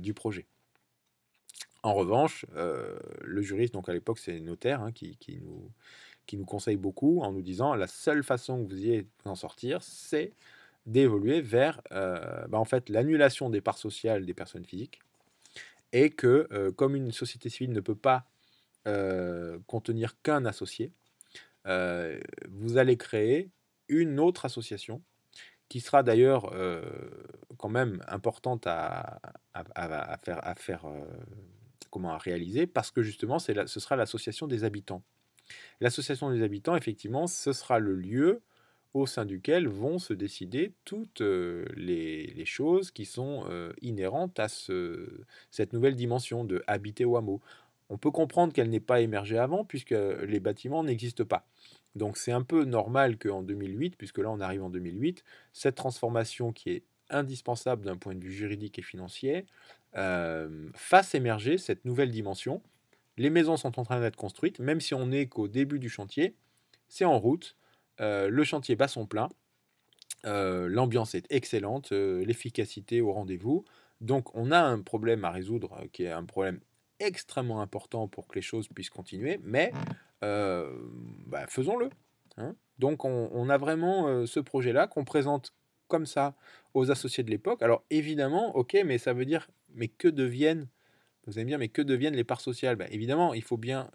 du projet. En revanche, le juriste, donc à l'époque, c'est notaire hein, qui, nous, qui nous conseille beaucoup en nous disant la seule façon que vous ayez d'en sortir, c'est d'évoluer vers ben en fait l'annulation des parts sociales des personnes physiques et que euh, comme une société civile ne peut pas euh, contenir qu'un associé, euh, vous allez créer une autre association qui sera d'ailleurs quand même importante à, à, faire, à faire comment à réaliser parce que justement ce sera l'association des habitants. L'association des habitants effectivement ce sera le lieu au sein duquel vont se décider toutes euh, les, choses qui sont euh, inhérentes à cette nouvelle dimension de habiter au hameau. On peut comprendre qu'elle n'est pas émergée avant puisque les bâtiments n'existent pas. Donc c'est un peu normal qu'en 2008, puisque là on arrive en 2008, cette transformation qui est indispensable d'un point de vue juridique et financier euh, fasse émerger cette nouvelle dimension. Les maisons sont en train d'être construites, même si on n'est qu'au début du chantier, c'est en route, euh, le chantier bat son plein. Euh, l'ambiance est excellente, euh, l'efficacité au rendez-vous. Donc on a un problème à résoudre qui est un problème extrêmement important pour que les choses puissent continuer, mais bah, faisons-le. Hein. Donc on, a vraiment ce projet-là qu'on présente comme ça aux associés de l'époque. Alors évidemment, ok, mais ça veut dire, mais que deviennent, vous allez bien mais que deviennent les parts sociales bah, Évidemment, il faut bien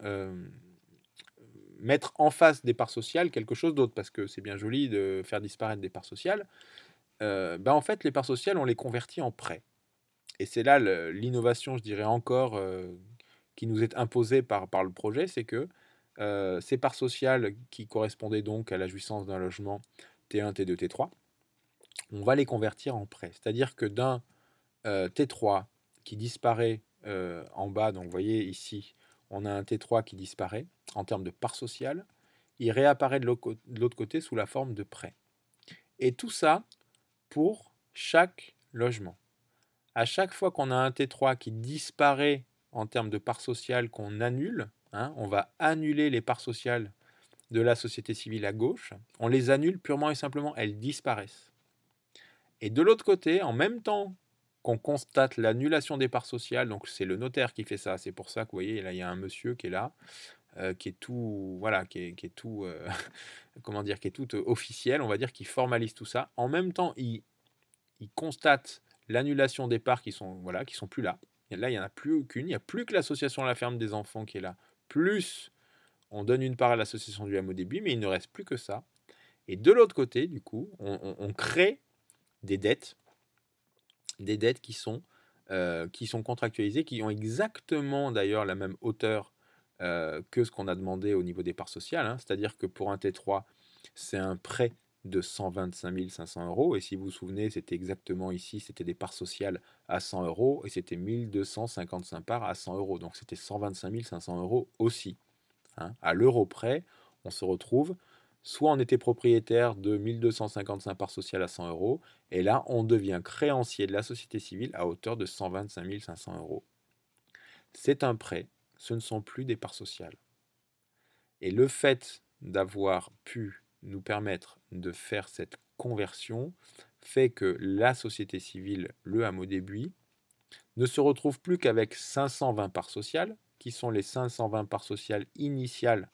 mettre en face des parts sociales quelque chose d'autre, parce que c'est bien joli de faire disparaître des parts sociales, ben en fait, les parts sociales, on les convertit en prêts. Et c'est là l'innovation, je dirais encore, euh, qui nous est imposée par, par le projet, c'est que euh, ces parts sociales qui correspondaient donc à la jouissance d'un logement T1, T2, T3, on va les convertir en prêts. C'est-à-dire que d'un T3 qui disparaît en bas, donc vous voyez ici, on a un T3 qui disparaît en termes de part sociale, il réapparaît de l'autre côté sous la forme de prêt. Et tout ça pour chaque logement. À chaque fois qu'on a un T3 qui disparaît en termes de part sociale qu'on annule, hein, on va annuler les parts sociales de la société civile à gauche, on les annule purement et simplement, elles disparaissent. Et de l'autre côté, en même temps qu'on constate l'annulation des parts sociales. Donc c'est le notaire qui fait ça. C'est pour ça que vous voyez, là, il y a un monsieur qui est là. Euh, qui est tout voilà qui est, tout euh, comment dire qui est tout euh, officiel on va dire qui formalise tout ça en même temps il, il constate l'annulation des parts qui sont voilà qui sont plus là et là il n'y en a plus aucune il n'y a plus que l'association la ferme des enfants qui est là plus on donne une part à l'association du hameau au début mais il ne reste plus que ça et de l'autre côté du coup on crée des dettes des dettes qui sont, qui sont contractualisées, qui ont exactement d'ailleurs la même hauteur que ce qu'on a demandé au niveau des parts sociales. Hein. C'est-à-dire que pour un T3, c'est un prêt de 125 500 euros. Et si vous vous souvenez, c'était exactement ici, c'était des parts sociales à 100 euros et c'était 1255 parts à 100 euros. Donc c'était 125 500 euros aussi. Hein. À l'euro près, on se retrouve soit on était propriétaire de 1255 parts sociales à 100 euros, et là on devient créancier de la société civile à hauteur de 125 500 euros. C'est un prêt, ce ne sont plus des parts sociales. Et le fait d'avoir pu nous permettre de faire cette conversion fait que la société civile, le hameau des buis, ne se retrouve plus qu'avec 520 parts sociales, qui sont les 520 parts sociales initiales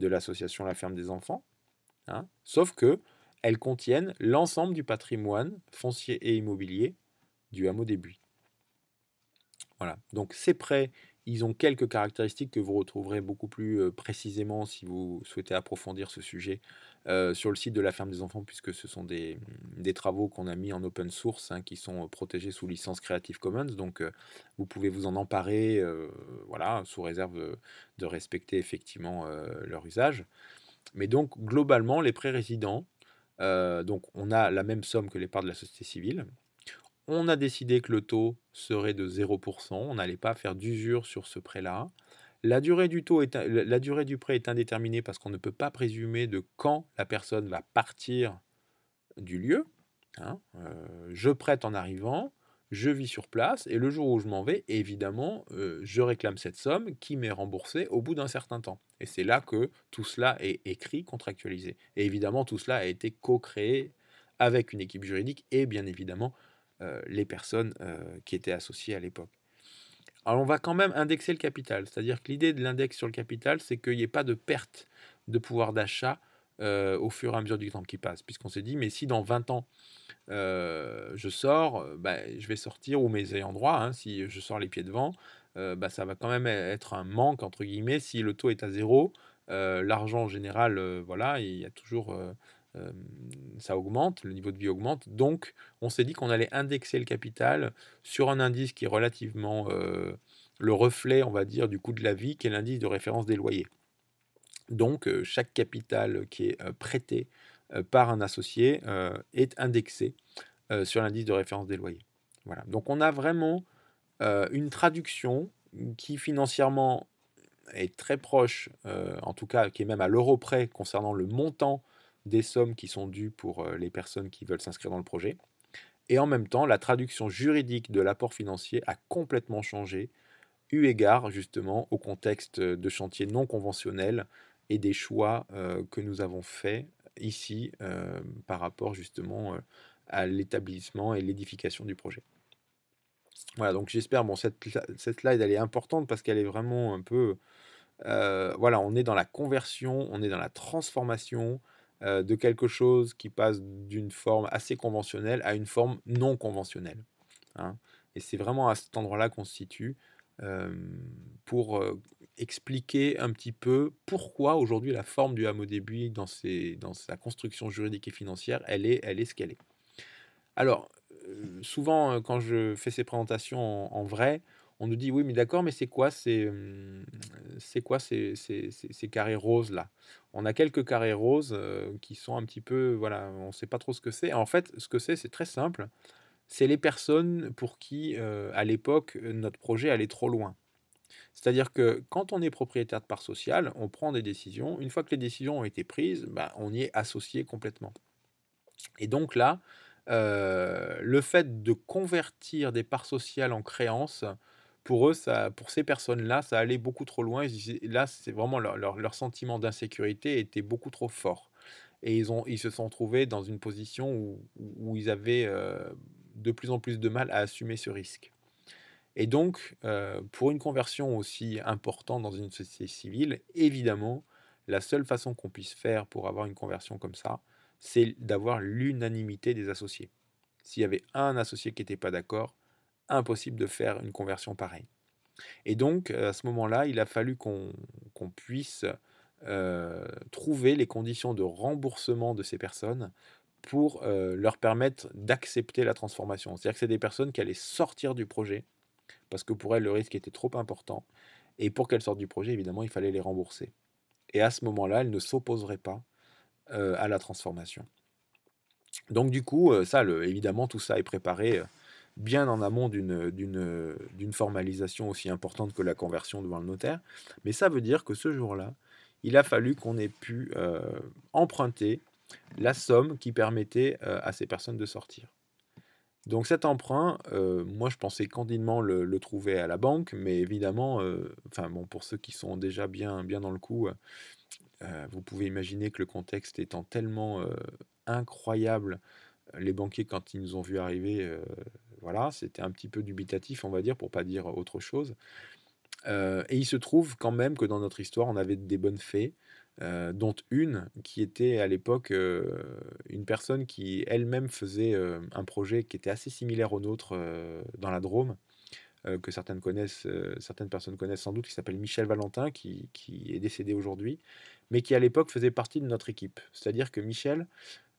de l'association La Ferme des Enfants, hein, sauf que elles contiennent l'ensemble du patrimoine foncier et immobilier du hameau des Buis. Voilà, donc c'est prêt. Ils ont quelques caractéristiques que vous retrouverez beaucoup plus précisément si vous souhaitez approfondir ce sujet sur le site de la ferme des enfants, puisque ce sont des, mmh, travaux qu'on a mis en open source, hein, qui sont protégés sous licence Creative Commons. Donc vous pouvez vous en emparer, voilà, sous réserve de, respecter effectivement leur usage. Mais donc globalement, les prêts résidents donc on a la même somme que les parts de la société civile, on a décidé que le taux serait de 0%, on n'allait pas faire d'usure sur ce prêt-là. La durée, du taux est, la durée du prêt est indéterminée parce qu'on ne peut pas présumer de quand la personne va partir du lieu. Hein, euh, je prête en arrivant, je vis sur place et le jour où je m'en vais, évidemment, euh, je réclame cette somme qui m'est remboursée au bout d'un certain temps. Et c'est là que tout cela est écrit, contractualisé. Et évidemment, tout cela a été co-créé avec une équipe juridique et bien évidemment euh, les personnes euh, qui étaient associées à l'époque. Alors on va quand même indexer le capital, c'est-à-dire que l'idée de l'index sur le capital, c'est qu'il n'y ait pas de perte de pouvoir d'achat euh, au fur et à mesure du temps qui passe, puisqu'on s'est dit, mais si dans 20 ans je sors, ben, je vais sortir, ou mes ayants droit, hein, si je sors les pieds devant, ben, ça va quand même être un manque, entre guillemets, si le taux est à zéro, l'argent en général, voilà, il y a toujours euh, ça augmente, le niveau de vie augmente. Donc, on s'est dit qu'on allait indexer le capital sur un indice qui est relativement euh, le reflet, on va dire, du coût de la vie, qui est l'indice de référence des loyers. Donc, euh, chaque capital qui est prêté par un associé est indexé sur l'indice de référence des loyers. Voilà. Donc, on a vraiment une traduction qui financièrement est très proche, en tout cas qui est même à l'euro près concernant le montant des sommes qui sont dues pour euh, les personnes qui veulent s'inscrire dans le projet. Et en même temps, la traduction juridique de l'apport financier a complètement changé, eu égard justement au contexte de chantier non conventionnel et des choix euh, que nous avons faits ici euh, par rapport justement à l'établissement et l'édification du projet. Voilà, donc j'espère, bon, cette, cette slide, elle est importante parce qu'elle est vraiment un peu... voilà, on est dans la conversion, on est dans la transformation, euh, de quelque chose qui passe d'une forme assez conventionnelle à une forme non conventionnelle. Hein. Et c'est vraiment à cet endroit-là qu'on se situe pour expliquer un petit peu pourquoi aujourd'hui la forme du hameau début dans, dans sa construction juridique et financière, elle est, elle ce qu'elle est. Alors, souvent, quand je fais ces présentations en vrai, on nous dit oui, mais d'accord, mais c'est quoi ces, c'est quoi ces, carrés roses là On a quelques carrés roses qui sont un petit peu, voilà, on ne sait pas trop ce que c'est. En fait, ce que c'est, c'est très simple. C'est les personnes pour qui, à l'époque, notre projet allait trop loin. C'est-à-dire que quand on est propriétaire de parts sociales, on prend des décisions. Une fois que les décisions ont été prises, bah, on y est associé complètement. Et donc là, le fait de convertir des parts sociales en créances, pour eux, ça, pour ces personnes-là, ça allait beaucoup trop loin. Là, c'est vraiment leur, sentiment d'insécurité était beaucoup trop fort. Et ils, ont, ils se sont trouvés dans une position où, ils avaient euh, de plus en plus de mal à assumer ce risque. Et donc, euh, pour une conversion aussi importante dans une société civile, évidemment, la seule façon qu'on puisse faire pour avoir une conversion comme ça, c'est d'avoir l'unanimité des associés. S'il y avait un associé qui n'était pas d'accord, impossible de faire une conversion pareille. Et donc, euh, à ce moment-là, il a fallu qu'on puisse euh, trouver les conditions de remboursement de ces personnes pour euh, leur permettre d'accepter la transformation. C'est-à-dire que c'est des personnes qui allaient sortir du projet, parce que pour elles, le risque était trop important. Et pour qu'elles sortent du projet, évidemment, il fallait les rembourser. Et à ce moment-là, elles ne s'opposeraient pas à la transformation. Donc du coup, ça, évidemment, tout ça est préparé bien en amont d'une formalisation aussi importante que la conversion devant le notaire. Mais ça veut dire que ce jour-là, il a fallu qu'on ait pu euh, emprunter la somme qui permettait euh, à ces personnes de sortir. Donc cet emprunt, euh, moi je pensais candidement le, trouver à la banque, mais évidemment, enfin bon, pour ceux qui sont déjà bien, bien dans le coup, vous pouvez imaginer que le contexte étant tellement incroyable, les banquiers quand ils nous ont vu arriver, voilà, c'était un petit peu dubitatif, on va dire, pour pas dire autre chose. Euh, et il se trouve quand même que dans notre histoire, on avait des bonnes fées, euh, dont une qui était à l'époque euh, une personne qui elle-même faisait un projet qui était assez similaire au nôtre dans la Drôme, que certaines, connaissent, certaines personnes connaissent sans doute, qui s'appelle Michel Valentin, qui, qui est décédé aujourd'hui, mais qui à l'époque faisait partie de notre équipe. C'est-à-dire que Michel,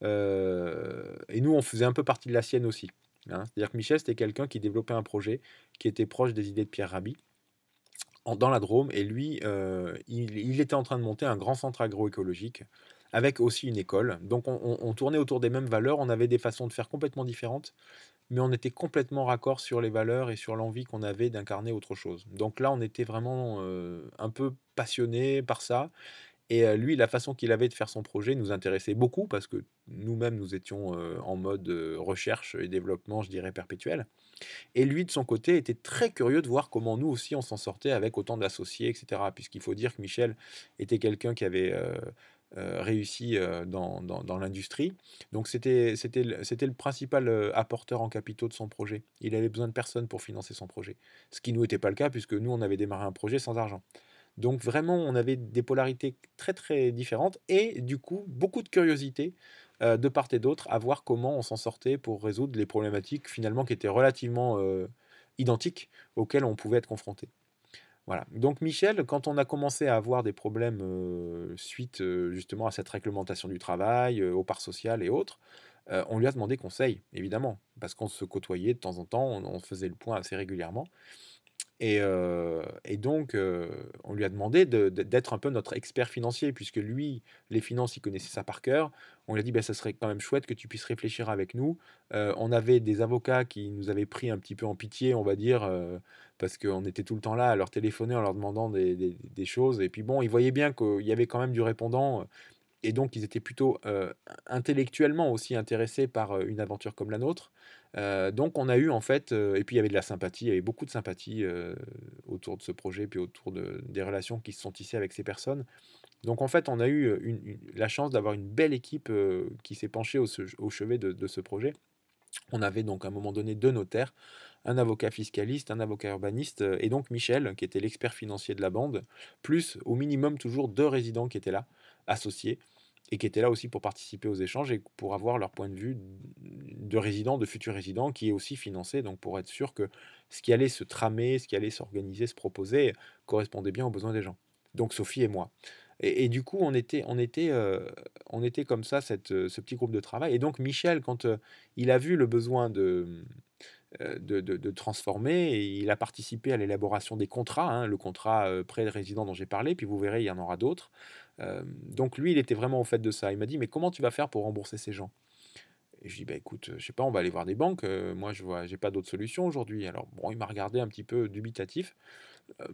et nous, on faisait un peu partie de la sienne aussi. Hein. C'est-à-dire que Michel, c'était quelqu'un qui développait un projet qui était proche des idées de Pierre Rabhi dans la Drôme. Et lui, euh, il, était en train de monter un grand centre agroécologique avec aussi une école. Donc on, tournait autour des mêmes valeurs, on avait des façons de faire complètement différentes, mais on était complètement raccord sur les valeurs et sur l'envie qu'on avait d'incarner autre chose. Donc là, on était vraiment euh, un peu passionné par ça. Et lui, la façon qu'il avait de faire son projet nous intéressait beaucoup parce que nous-mêmes, nous étions en mode recherche et développement, je dirais, perpétuel. Et lui, de son côté, était très curieux de voir comment nous aussi, on s'en sortait avec autant d'associés, etc. Puisqu'il faut dire que Michel était quelqu'un qui avait... réussi dans, dans, l'industrie. Donc c'était le principal apporteur en capitaux de son projet. Il avait besoin de personne pour financer son projet. Ce qui nous était pas le cas puisque nous, on avait démarré un projet sans argent. Donc vraiment, on avait des polarités très très différentes et du coup, beaucoup de curiosité euh, de part et d'autre à voir comment on s'en sortait pour résoudre les problématiques finalement qui étaient relativement euh, identiques auxquelles on pouvait être confronté. Voilà. Donc Michel, quand on a commencé à avoir des problèmes euh, suite justement à cette réglementation du travail, aux parts social et autres, on lui a demandé conseil, évidemment, parce qu'on se côtoyait de temps en temps, on faisait le point assez régulièrement. Et, donc, on lui a demandé d'être un peu notre expert financier, puisque lui, les finances, il connaissait ça par cœur. On lui a dit, ben, ça serait quand même chouette que tu puisses réfléchir avec nous. on avait des avocats qui nous avaient pris un petit peu en pitié, on va dire, parce qu'on était tout le temps là à leur téléphoner en leur demandant des, choses. Et puis bon, il voyait bien qu'il y avait quand même du répondant et donc ils étaient plutôt intellectuellement aussi intéressés par une aventure comme la nôtre. donc on a eu en fait, et puis il y avait de la sympathie, il y avait beaucoup de sympathie autour de ce projet, puis autour de, des relations qui se sont tissées avec ces personnes. Donc en fait on a eu la chance d'avoir une belle équipe qui s'est penchée au, chevet de, de, ce projet. On avait donc à un moment donné deux notaires, un avocat fiscaliste, un avocat urbaniste, et donc Michel, qui était l'expert financier de la bande, plus au minimum toujours deux résidents qui étaient là, associés et qui étaient là aussi pour participer aux échanges et pour avoir leur point de vue de résidents, de futurs résidents, qui est aussi financé, donc pour être sûr que ce qui allait se tramer, ce qui allait s'organiser, se proposer, correspondait bien aux besoins des gens. Donc Sophie et moi. Et, du coup, on était, on était, euh, on était comme ça, cette, ce petit groupe de travail. Et donc Michel, quand euh, il a vu le besoin euh, de, de, transformer. il a participé à l'élaboration des contrats, hein, le contrat près prêt résident dont j'ai parlé, puis vous verrez, il y en aura d'autres. Euh, donc lui, il était vraiment au fait de ça. Il m'a dit, mais comment tu vas faire pour rembourser ces gens et je dis, bah écoute, euh, je sais pas, on va aller voir des banques. Euh, moi, je vois, j'ai pas d'autre solution aujourd'hui. Alors, bon, il m'a regardé un petit peu dubitatif.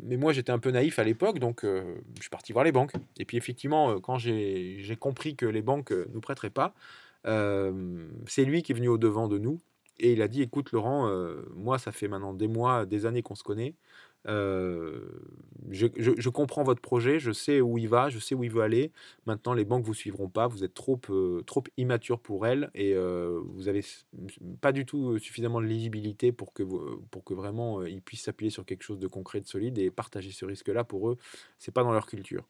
mais moi, j'étais un peu naïf à l'époque, donc je suis parti voir les banques. Et puis, effectivement, quand j'ai compris que les banques ne nous prêteraient pas, c'est lui qui est venu au-devant de nous. Et il a dit, écoute, Laurent, moi, ça fait maintenant des mois, des années qu'on se connaît. Euh, je, comprends votre projet, je sais où il va, je sais où il veut aller. Maintenant, les banques vous suivront pas, vous êtes trop, euh, trop immature pour elles et euh, vous n'avez pas du tout suffisamment de lisibilité pour que, pour que vraiment ils puissent s'appuyer sur quelque chose de concret, de solide et partager ce risque-là pour eux. c'est pas dans leur culture.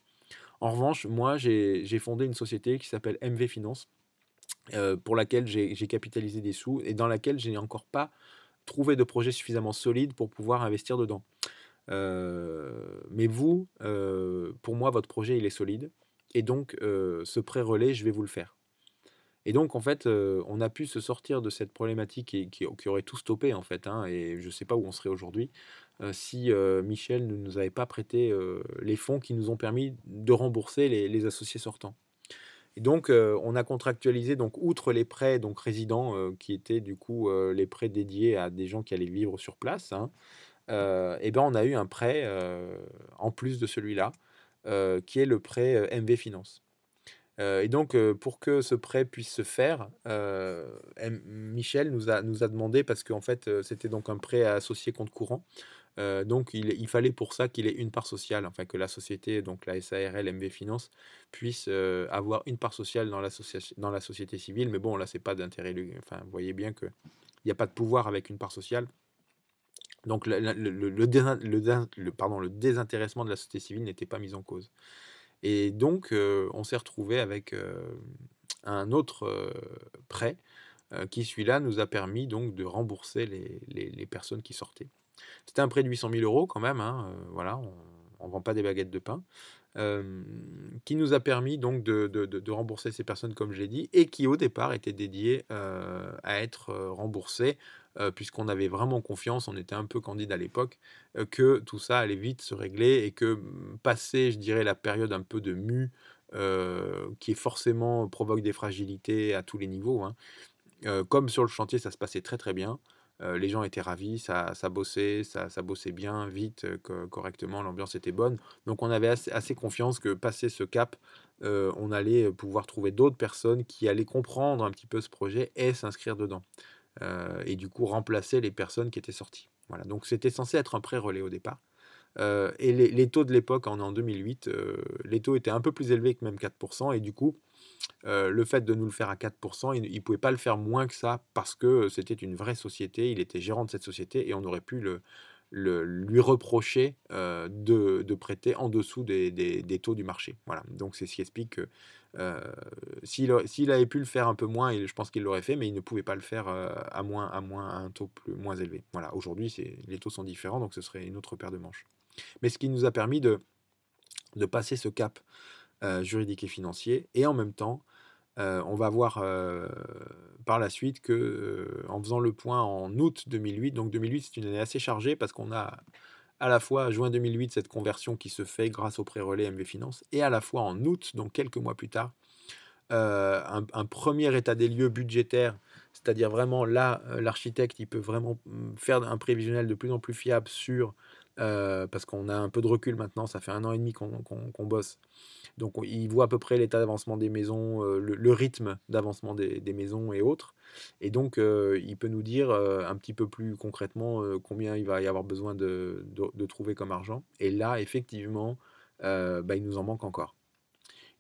En revanche, moi, j'ai fondé une société qui s'appelle MV Finance, pour laquelle j'ai capitalisé des sous et dans laquelle je n'ai encore pas trouvé de projet suffisamment solide pour pouvoir investir dedans. Euh, mais vous, euh, pour moi, votre projet, il est solide. Et donc, euh, ce prêt relais je vais vous le faire. Et donc, en fait, on a pu se sortir de cette problématique qui, qui, aurait tout stoppé, en fait. Hein, et je ne sais pas où on serait aujourd'hui si Michel ne nous avait pas prêté les fonds qui nous ont permis de rembourser les, associés sortants. Et donc, on a contractualisé, donc, outre les prêts donc résidents, qui étaient du coup les prêts dédiés à des gens qui allaient vivre sur place, hein, euh, eh ben, on a eu un prêt euh, en plus de celui-là, euh, qui est le prêt MV Finance. et donc, pour que ce prêt puisse se faire, Michel nous a, nous a demandé, parce qu'en fait, c'était donc un prêt à associer compte courant, donc, il, fallait pour ça qu'il ait une part sociale, enfin que la société, donc la SARL MV Finance, puisse avoir une part sociale dans, dans la société civile. Mais bon, là, c'est pas d'intérêt. Enfin, vous voyez bien qu'il n'y a pas de pouvoir avec une part sociale. Donc le, le, pardon, le désintéressement de la société civile n'était pas mis en cause. Et donc euh, on s'est retrouvé avec euh, un autre euh, prêt qui, celui-là, nous a permis donc de rembourser les, les, personnes qui sortaient. C'était un prêt de 800 000 euros quand même, hein, voilà, on ne vend pas des baguettes de pain, qui nous a permis donc de, de, de rembourser ces personnes comme j'ai dit, et qui au départ était dédié à être remboursé euh, puisqu'on avait vraiment confiance, on était un peu candide à l'époque, euh, que tout ça allait vite se régler et que mmh, passer, je dirais, la période un peu de mu euh, qui forcément provoque des fragilités à tous les niveaux, hein, comme sur le chantier, ça se passait très très bien. les gens étaient ravis, ça, ça bossait, ça, ça bossait bien, vite, correctement, l'ambiance était bonne. Donc on avait assez, assez confiance que passer ce cap, on allait pouvoir trouver d'autres personnes qui allaient comprendre un petit peu ce projet et s'inscrire dedans. Euh, et du coup remplacer les personnes qui étaient sorties. Voilà, donc c'était censé être un pré relais au départ. Euh, et les, taux de l'époque, en, 2008, euh, les taux étaient un peu plus élevés que même 4%, et du coup, le fait de nous le faire à 4%, il ne pouvait pas le faire moins que ça, parce que c'était une vraie société, il était gérant de cette société, et on aurait pu le, lui reprocher de, prêter en dessous des, taux du marché. Voilà. Donc c'est ce qui explique que euh, s'il avait pu le faire un peu moins, je pense qu'il l'aurait fait, mais il ne pouvait pas le faire euh, à moins, à moins un taux plus, moins élevé. Voilà, aujourd'hui, les taux sont différents, donc ce serait une autre paire de manches. Mais ce qui nous a permis de, de passer ce cap euh, juridique et financier, et en même temps, on va voir par la suite que, en faisant le point en août 2008, donc 2008 c'est une année assez chargée parce qu'on a à la fois en juin 2008, cette conversion qui se fait grâce au pré-relais MV Finance, et à la fois en août, donc quelques mois plus tard, euh, un, un, premier état des lieux budgétaire, c'est-à-dire vraiment là, euh, l'architecte, il peut vraiment mmh, faire un prévisionnel de plus en plus fiable sur euh, parce qu'on a un peu de recul maintenant, ça fait un an et demi qu'on bosse. Donc il voit à peu près l'état d'avancement des maisons, euh, le, rythme d'avancement des, maisons et autres. Et donc euh, il peut nous dire un petit peu plus concrètement combien il va y avoir besoin de, trouver comme argent. Et là, effectivement, bah, il nous en manque encore.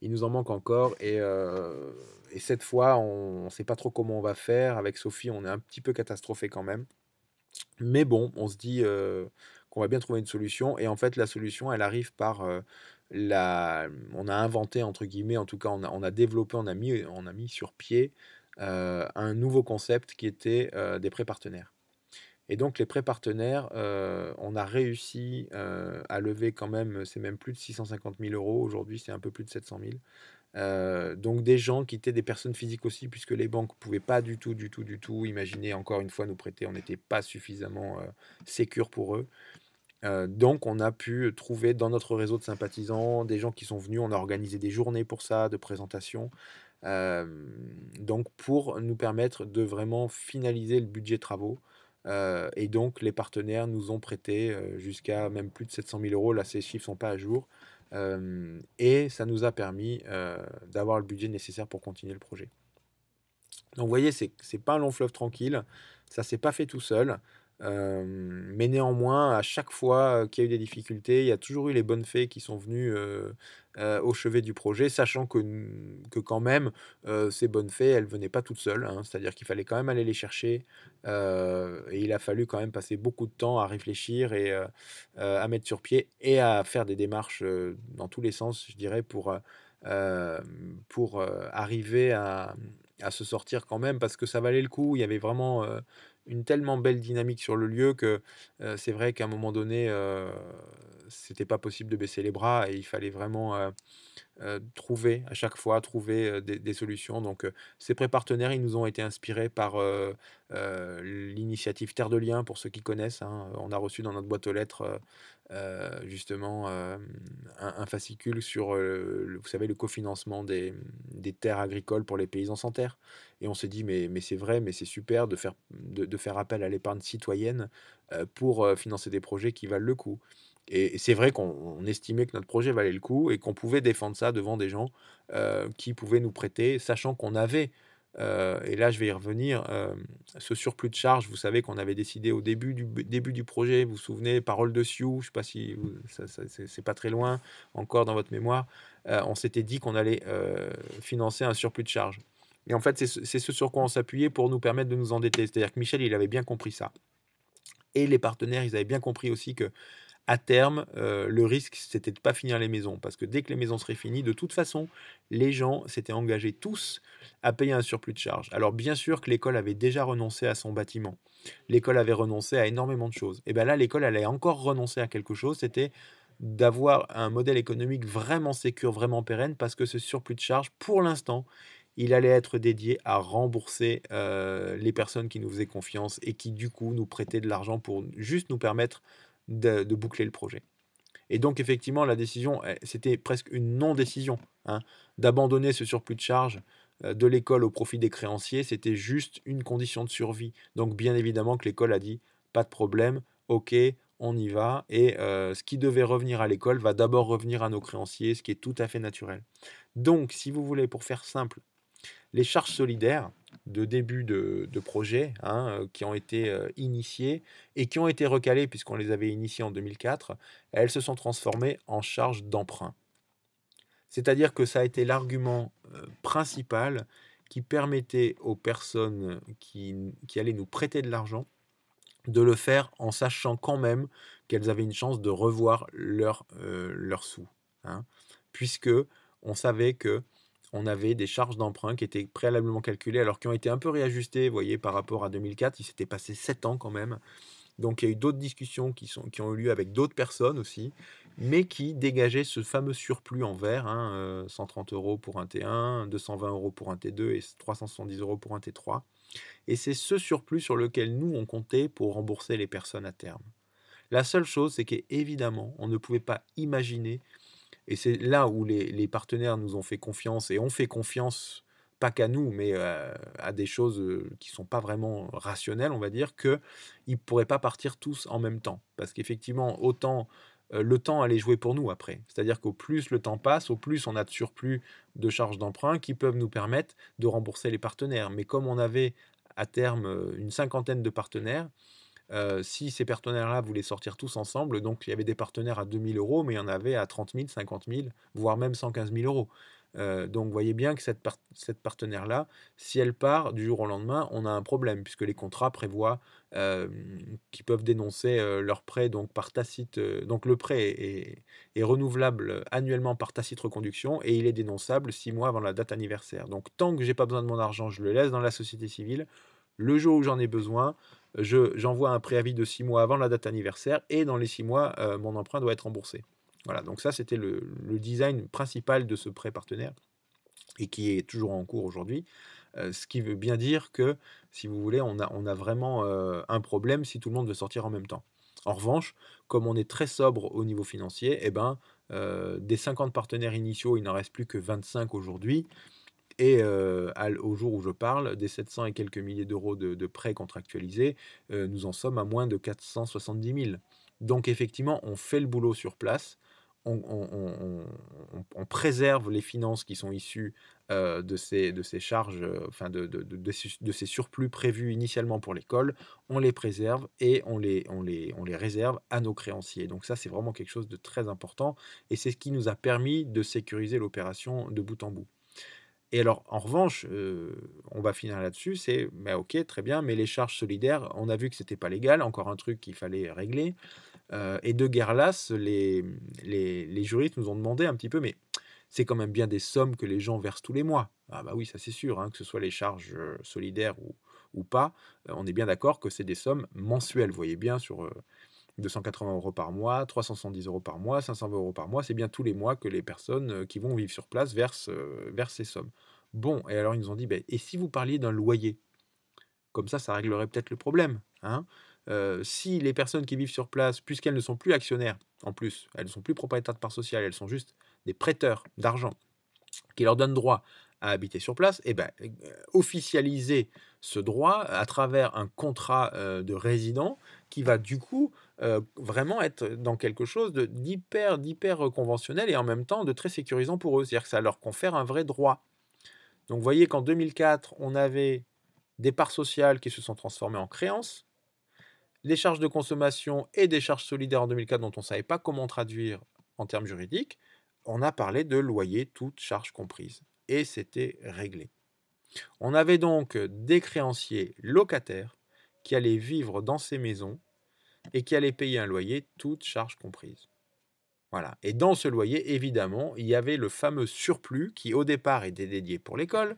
Il nous en manque encore et, cette fois, on ne sait pas trop comment on va faire. Avec Sophie, on est un petit peu catastrophé quand même. Mais bon, on se dit, qu'on va bien trouver une solution. Et en fait, la solution, elle arrive par la. Mmh, on a inventé, entre guillemets, en tout cas, on a, développé, on a mis, on a mis sur pied un nouveau concept qui était des prêts partenaires. Et donc, les prêts partenaires, on a réussi à lever quand même, c'est même plus de 650 000 euros. Aujourd'hui, c'est un peu plus de 700 000. Euh, donc des gens qui étaient des personnes physiques aussi, puisque les banques ne pouvaient pas du tout, du tout, du tout imaginer encore une fois nous prêter. On n'était pas suffisamment euh, pour eux. Euh, donc on a pu trouver dans notre réseau de sympathisants des gens qui sont venus. On a organisé des journées pour ça, de présentation. Euh, donc pour nous permettre de vraiment finaliser le budget travaux. et donc les partenaires nous ont prêté jusqu'à même plus de 700 000 euros. Là, ces chiffres sont pas à jour euh, et ça nous a permis euh, d'avoir le budget nécessaire pour continuer le projet. Donc vous voyez, ce n'est pas un long fleuve tranquille, ça s'est pas fait tout seul mais néanmoins, à chaque fois qu'il y a eu des difficultés, il y a toujours eu les bonnes fées qui sont venues au chevet du projet, sachant que, que quand même, ces bonnes fées, elles venaient pas toutes seules. Hein. C'est-à-dire qu'il fallait quand même aller les chercher. et il a fallu quand même passer beaucoup de temps à réfléchir et à mettre sur pied et à faire des démarches dans tous les sens, je dirais, pour, pour arriver à, à se sortir quand même parce que ça valait le coup. Il y avait vraiment une tellement belle dynamique sur le lieu que c'est vrai qu'à un moment donné, c'était pas possible de baisser les bras et il fallait vraiment euh, trouver à chaque fois trouver des, solutions. Donc ces prépartenaires, partenaires ils nous ont été inspirés par euh, l'initiative Terre de Liens, pour ceux qui connaissent. Hein. On a reçu dans notre boîte aux lettres euh, justement un, fascicule sur, le, vous savez, le cofinancement des, terres agricoles pour les paysans sans terre. Et on s'est dit, mais, mais c'est vrai, mais c'est super de faire, de faire appel à l'épargne citoyenne pour financer des projets qui valent le coup. Et c'est vrai qu'on estimait que notre projet valait le coup et qu'on pouvait défendre ça devant des gens euh, qui pouvaient nous prêter, sachant qu'on avait, euh, et là je vais y revenir, euh, ce surplus de charge, vous savez qu'on avait décidé au début du, début du projet, vous vous souvenez, Parole de Sioux, je sais pas si ça, c'est pas très loin encore dans votre mémoire, on s'était dit qu'on allait financer un surplus de charge. Et en fait, c'est ce sur quoi on s'appuyait pour nous permettre de nous endetter. C'est-à-dire que Michel, il avait bien compris ça. Et les partenaires, ils avaient bien compris aussi que à terme, euh, le risque, c'était de pas finir les maisons. Parce que dès que les maisons seraient finies, de toute façon, les gens s'étaient engagés tous à payer un surplus de charges. Alors bien sûr que l'école avait déjà renoncé à son bâtiment. L'école avait renoncé à énormément de choses. Et bien là, l'école, allait encore renoncer à quelque chose, c'était d'avoir un modèle économique vraiment sécure, vraiment pérenne, parce que ce surplus de charges, pour l'instant, il allait être dédié à rembourser euh, les personnes qui nous faisaient confiance et qui, du coup, nous prêtaient de l'argent pour juste nous permettre de, boucler le projet. Et donc, effectivement, la décision, eh, c'était presque une non-décision. Hein, d'abandonner ce surplus de charges euh, de l'école au profit des créanciers, c'était juste une condition de survie. Donc, bien évidemment, que l'école a dit pas de problème, ok, on y va. Et euh, ce qui devait revenir à l'école va d'abord revenir à nos créanciers, ce qui est tout à fait naturel. Donc, si vous voulez, pour faire simple, les charges solidaires, de début de, de projets hein, euh, qui ont été euh, initiés et qui ont été recalés puisqu'on les avait initiés en 2004, elles se sont transformées en charges d'emprunt. C'est-à-dire que ça a été l'argument euh, principal qui permettait aux personnes qui, allaient nous prêter de l'argent de le faire en sachant quand même qu'elles avaient une chance de revoir leurs leur sous. Hein, puisque on savait que on avait des charges d'emprunt qui étaient préalablement calculées, alors qui ont été un peu réajustées, vous voyez, par rapport à 2004. Il s'était passé 7 ans quand même. Donc il y a eu d'autres discussions qui, sont, qui ont eu lieu avec d'autres personnes aussi, mais qui dégageaient ce fameux surplus en vert, hein, euh, 130 euros pour un T1, 220 euros pour un T2 et 370 euros pour un T3. Et c'est ce surplus sur lequel nous, on comptait pour rembourser les personnes à terme. La seule chose, c'est qu'évidemment, on ne pouvait pas imaginer et c'est là où les, partenaires nous ont fait confiance et ont fait confiance, pas qu'à nous, mais euh, à des choses euh, qui ne sont pas vraiment rationnelles, on va dire, qu'ils ne pourraient pas partir tous en même temps. Parce qu'effectivement, autant euh, le temps allait jouer pour nous après. C'est-à-dire qu'au plus le temps passe, au plus on a de surplus de charges d'emprunt qui peuvent nous permettre de rembourser les partenaires. Mais comme on avait à terme une cinquantaine de partenaires, si ces partenaires-là voulaient sortir tous ensemble, donc il y avait des partenaires à 2000 euros, mais il y en avait à 30 000, 50 000, voire même 115 000 euros. Euh, donc voyez bien que cette, partenaire-là, si elle part du jour au lendemain, on a un problème, puisque les contrats prévoient qu'ils peuvent dénoncer leur prêt donc par tacite. donc le prêt est, est, renouvelable annuellement par tacite reconduction et il est dénonçable six mois avant la date anniversaire. Donc tant que j'ai pas besoin de mon argent, je le laisse dans la société civile. Le jour où j'en ai besoin, j'envoie un préavis de six mois avant la date anniversaire et dans les six mois, euh, mon emprunt doit être remboursé. Voilà, donc ça c'était le, design principal de ce prêt partenaire et qui est toujours en cours aujourd'hui. Euh, ce qui veut bien dire que, si vous voulez, on a, vraiment euh, un problème si tout le monde veut sortir en même temps. En revanche, comme on est très sobre au niveau financier, eh ben, des 50 partenaires initiaux, il n'en reste plus que 25 aujourd'hui. Et au jour où je parle, des 700 et quelques milliers d'euros de, prêts contractualisés, nous en sommes à moins de 470 000. Donc effectivement, on fait le boulot sur place. On, préserve les finances qui sont issues de, ces, de ces charges, enfin de, de, ces surplus prévus initialement pour l'école, on les préserve et on les, on, les, on les réserve à nos créanciers. Donc ça, c'est vraiment quelque chose de très important et c'est ce qui nous a permis de sécuriser l'opération de bout en bout. Et alors, en revanche, euh, on va finir là-dessus, c'est, mais bah, ok, très bien, mais les charges solidaires, on a vu que ce n'était pas légal, encore un truc qu'il fallait régler. Euh, et de guerre lasse, les, les, juristes nous ont demandé un petit peu, mais c'est quand même bien des sommes que les gens versent tous les mois. Ah bah oui, ça c'est sûr, hein, que ce soit les charges euh, solidaires ou, pas, on est bien d'accord que c'est des sommes mensuelles, voyez bien sur... 280 euros par mois, 370 euros par mois, 500 euros par mois, c'est bien tous les mois que les personnes euh, qui vont vivre sur place euh, versent, ces sommes. Bon, et alors ils nous ont dit, ben, et si vous parliez d'un loyer Comme ça, ça réglerait peut-être le problème. Hein euh, si les personnes qui vivent sur place, puisqu'elles ne sont plus actionnaires, en plus, elles ne sont plus propriétaires de parts sociales, elles sont juste des prêteurs d'argent qui leur donnent droit à habiter sur place, et eh ben, officialiser ce droit à travers un contrat de résident qui va du coup euh, vraiment être dans quelque chose d'hyper, d'hyper conventionnel et en même temps de très sécurisant pour eux. C'est-à-dire que ça leur confère un vrai droit. Donc vous voyez qu'en 2004, on avait des parts sociales qui se sont transformées en créances, des charges de consommation et des charges solidaires en 2004 dont on ne savait pas comment traduire en termes juridiques. On a parlé de loyer, toutes charges comprises. Et c'était réglé. On avait donc des créanciers locataires qui allaient vivre dans ces maisons et qui allait payer un loyer, toutes charges comprises. Voilà. Et dans ce loyer, évidemment, il y avait le fameux surplus qui, au départ, était dédié pour l'école,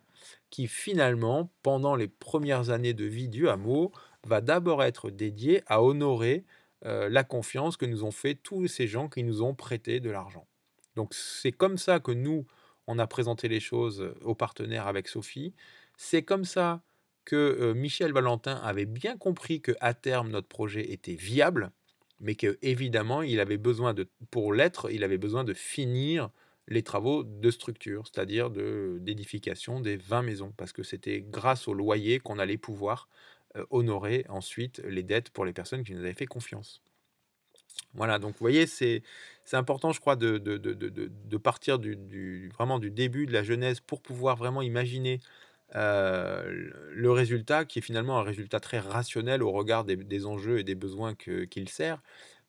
qui finalement, pendant les premières années de vie du hameau, va d'abord être dédié à honorer euh, la confiance que nous ont fait tous ces gens qui nous ont prêté de l'argent. Donc c'est comme ça que nous, on a présenté les choses euh, aux partenaires avec Sophie. C'est comme ça que Michel Valentin avait bien compris que à terme notre projet était viable, mais que évidemment il avait besoin de, pour l'être, il avait besoin de finir les travaux de structure, c'est-à-dire d'édification des 20 maisons, parce que c'était grâce au loyer qu'on allait pouvoir honorer ensuite les dettes pour les personnes qui nous avaient fait confiance. Voilà, donc vous voyez, c'est important, je crois, de, de, partir vraiment du début de la Genèse pour pouvoir vraiment imaginer euh, le résultat qui est finalement un résultat très rationnel au regard des, enjeux et des besoins qu'il sert.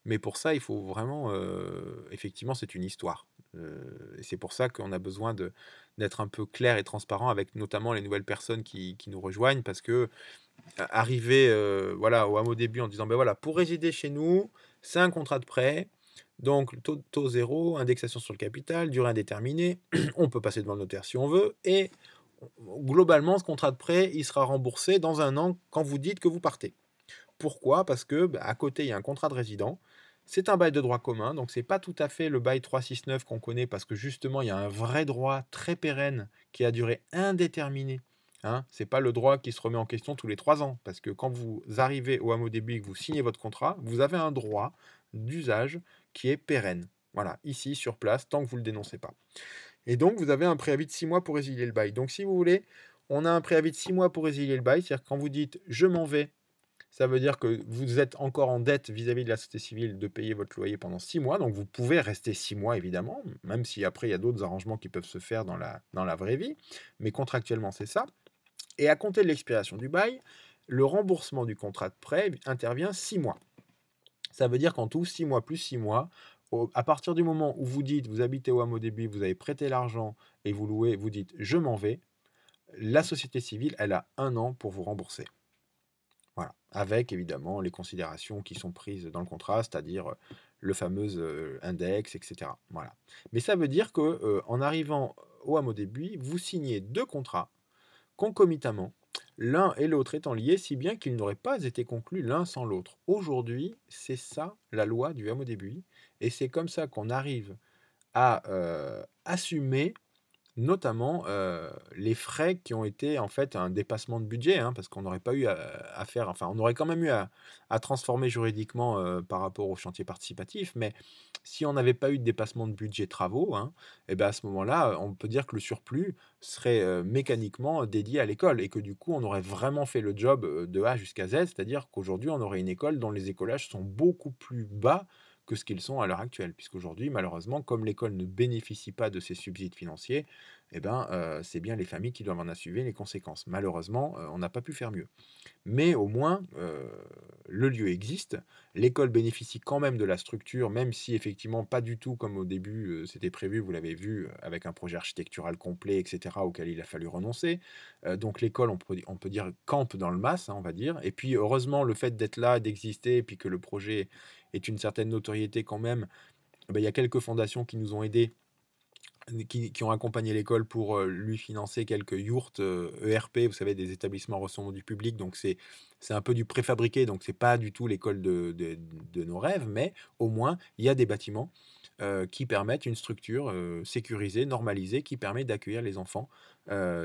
Mais pour ça, il faut vraiment, euh, effectivement, c'est une histoire. Euh, et c'est pour ça qu'on a besoin d'être un peu clair et transparent avec notamment les nouvelles personnes qui, nous rejoignent, parce que arriver voilà, au hameau début en disant, ben voilà, pour résider chez nous, c'est un contrat de prêt, donc, taux, taux, zéro, indexation sur le capital, durée indéterminée. on peut passer devant le notaire si on veut. Et globalement, ce contrat de prêt, il sera remboursé dans un an quand vous dites que vous partez. Pourquoi Parce que bah, à côté, il y a un contrat de résident. C'est un bail de droit commun, donc c'est pas tout à fait le bail 369 qu'on connaît parce que justement il y a un vrai droit très pérenne qui a duré indéterminé. Hein, c'est pas le droit qui se remet en question tous les trois ans parce que quand vous arrivez au hameau début et que vous signez votre contrat, vous avez un droit d'usage qui est pérenne. Voilà, ici sur place, tant que vous ne le dénoncez pas. Et donc, vous avez un préavis de 6 mois pour résilier le bail. Donc, si vous voulez, on a un préavis de 6 mois pour résilier le bail. C'est-à-dire quand vous dites je m'en vais, ça veut dire que vous êtes encore en dette vis-à-vis de la société civile de payer votre loyer pendant 6 mois. Donc, vous pouvez rester 6 mois, évidemment, même si après, il y a d'autres arrangements qui peuvent se faire dans la, dans la vraie vie. Mais contractuellement, c'est ça. Et à compter de l'expiration du bail, le remboursement du contrat de prêt intervient 6 mois. Ça veut dire qu'en tout, 6 mois plus 6 mois, à partir du moment où vous dites, vous habitez au Hameau début, vous avez prêté l'argent et vous louez, vous dites, je m'en vais, la société civile, elle a un an pour vous rembourser. Voilà. Avec évidemment les considérations qui sont prises dans le contrat, c'est-à-dire euh, le fameux euh, index, etc. Voilà. Mais ça veut dire que euh, en arrivant au hameau début, vous signez deux contrats concomitamment, l'un et l'autre étant liés, si bien qu'ils n'auraient pas été conclus l'un sans l'autre. Aujourd'hui, c'est ça la loi du hameau début. Et c'est comme ça qu'on arrive à assumer notamment les frais qui ont été en fait un dépassement de budget, hein, parce qu'on n'aurait pas eu à, faire, enfin on aurait quand même eu à, transformer juridiquement par rapport au chantier participatif, mais si on n'avait pas eu de dépassement de budget travaux, et hein, eh bien à ce moment-là, on peut dire que le surplus serait mécaniquement dédié à l'école et que du coup on aurait vraiment fait le job de A jusqu'à Z, c'est-à-dire qu'aujourd'hui on aurait une école dont les écolages sont beaucoup plus bas que ce qu'ils sont à l'heure actuelle, puisqu'aujourd'hui, malheureusement, comme l'école ne bénéficie pas de ces subsides financiers, et eh ben, euh, c'est bien les familles qui doivent en assumer les conséquences. Malheureusement, euh, on n'a pas pu faire mieux. Mais au moins, euh, le lieu existe, l'école bénéficie quand même de la structure, même si effectivement, pas du tout comme au début c'était prévu, vous l'avez vu, avec un projet architectural complet, etc., auquel il a fallu renoncer. donc l'école, on peut, dire, campe dans le masse, hein, on va dire. Et puis, heureusement, le fait d'être là, d'exister, et puis que le projet est une certaine notoriété quand même, bah, il y a quelques fondations qui nous ont aidés qui, ont accompagné l'école pour euh, lui financer quelques yurts ERP, euh, e vous savez, des établissements ressemblant du public. Donc c'est c'est un peu du préfabriqué, donc c'est pas du tout l'école de, nos rêves, mais au moins il y a des bâtiments euh, qui permettent une structure sécurisée, normalisée, qui permet d'accueillir les enfants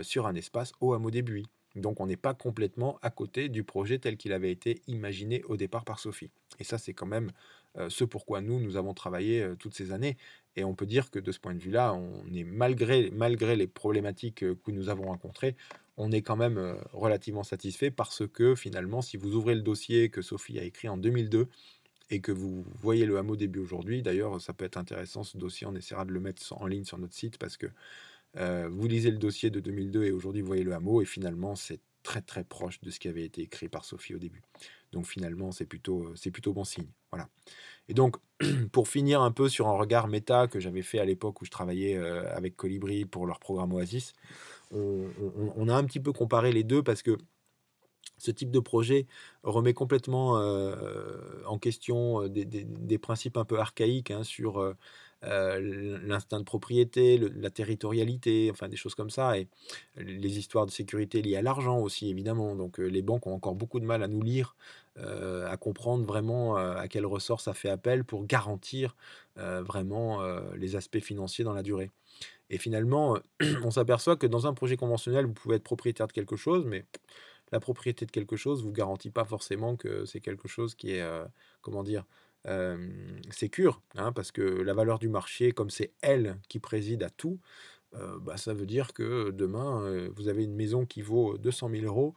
sur un espace haut hameau des buis. Donc on n'est pas complètement à côté du projet tel qu'il avait été imaginé au départ par Sophie. Et ça, c'est quand même euh, ce pourquoi nous, nous avons travaillé euh, toutes ces années. Et on peut dire que de ce point de vue-là, on est malgré, malgré les problématiques euh, que nous avons rencontrées, on est quand même relativement satisfait parce que finalement, si vous ouvrez le dossier que Sophie a écrit en 2002, et que vous voyez le hameau début aujourd'hui, d'ailleurs, ça peut être intéressant ce dossier. On essaiera de le mettre en ligne sur notre site parce que euh, vous lisez le dossier de 2002 et aujourd'hui vous voyez le hameau et finalement c'est très très proche de ce qui avait été écrit par Sophie au début. Donc finalement c'est plutôt euh, c'est plutôt bon signe. Voilà. Et donc pour finir un peu sur un regard méta que j'avais fait à l'époque où je travaillais euh, avec Colibri pour leur programme Oasis, on, a un petit peu comparé les deux parce que ce type de projet remet complètement en question des, des, principes un peu archaïques hein, sur euh, l'instinct de propriété, la territorialité, enfin des choses comme ça, et les histoires de sécurité liées à l'argent aussi, évidemment. Donc euh, les banques ont encore beaucoup de mal à nous lire, euh, à comprendre vraiment à quel ressort ça fait appel pour garantir vraiment les aspects financiers dans la durée. Et finalement, on s'aperçoit que dans un projet conventionnel, vous pouvez être propriétaire de quelque chose, mais la propriété de quelque chose vous garantit pas forcément que c'est quelque chose qui est, comment dire, c'est hein, parce que la valeur du marché, comme c'est elle qui préside à tout, bah, ça veut dire que demain, vous avez une maison qui vaut 200 000 euros.